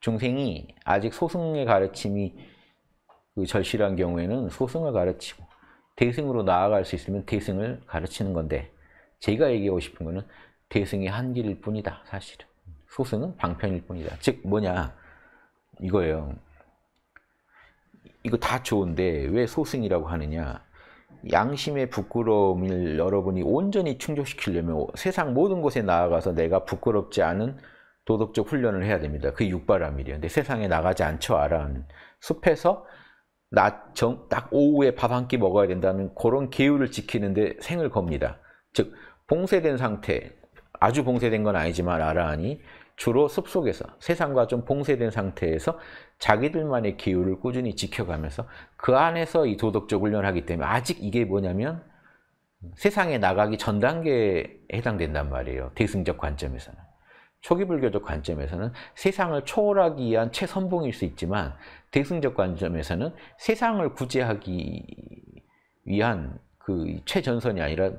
중생이 아직 소승의 가르침이 그 절실한 경우에는 소승을 가르치고 대승으로 나아갈 수 있으면 대승을 가르치는 건데 제가 얘기하고 싶은 거는 대승의 한길일 뿐이다 사실은 소승은 방편일 뿐이다 즉 뭐냐 이거예요 이거 다 좋은데 왜 소승이라고 하느냐 양심의 부끄러움을 여러분이 온전히 충족시키려면 세상 모든 곳에 나아가서 내가 부끄럽지 않은 도덕적 훈련을 해야 됩니다. 그게 육바람일이에요. 근데 세상에 나가지 않죠, 아란 숲에서 낮, 정, 딱 오후에 밥 한 끼 먹어야 된다는 그런 계율을 지키는데 생을 겁니다. 즉, 봉쇄된 상태, 아주 봉쇄된 건 아니지만 아라하니 주로 숲속에서 세상과 좀 봉쇄된 상태에서 자기들만의 기율을 꾸준히 지켜가면서 그 안에서 이 도덕적 훈련을 하기 때문에 아직 이게 뭐냐면 세상에 나가기 전 단계에 해당된단 말이에요. 대승적 관점에서는. 초기 불교적 관점에서는 세상을 초월하기 위한 최선봉일 수 있지만 대승적 관점에서는 세상을 구제하기 위한 그 최전선이 아니라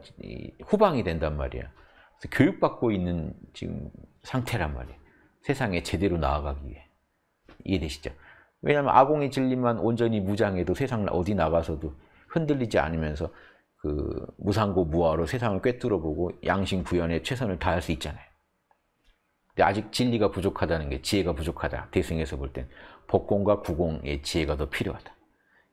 후방이 된단 말이야. 그래서 교육받고 있는 지금 상태란 말이야. 세상에 제대로 나아가기 위해. 이해되시죠? 왜냐하면 아공의 진리만 온전히 무장해도 세상 어디 나가서도 흔들리지 않으면서 그 무상고 무아로 세상을 꿰뚫어보고 양심 구현에 최선을 다할 수 있잖아요. 근데 네, 아직 진리가 부족하다는 게 지혜가 부족하다. 대승에서 볼 땐 복공과 구공의 지혜가 더 필요하다.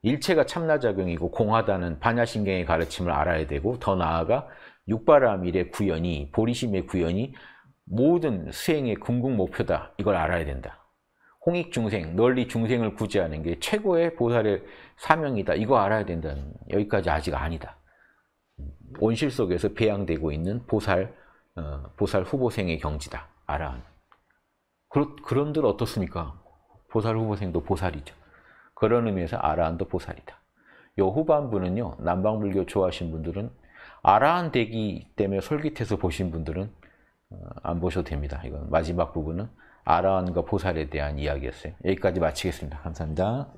일체가 참나작용이고 공하다는 반야신경의 가르침을 알아야 되고 더 나아가 육바라밀의 구현이 보리심의 구현이 모든 수행의 궁극 목표다. 이걸 알아야 된다. 홍익 중생, 널리 중생을 구제하는 게 최고의 보살의 사명이다. 이거 알아야 된다는 여기까지 아직 아니다. 음, 온실 속에서 배양되고 있는 보살, 어, 보살 후보생의 경지다. 알아. 그렇, 그런들 어떻습니까? 보살 후보생도 보살이죠. 그런 의미에서 아라한도 보살이다. 요 후반부는요. 남방불교 좋아하신 분들은 아라한 되기 때문에 솔깃해서 보신 분들은 어, 안 보셔도 됩니다. 이건 마지막 부분은 아라한과 보살에 대한 이야기였어요. 여기까지 마치겠습니다. 감사합니다.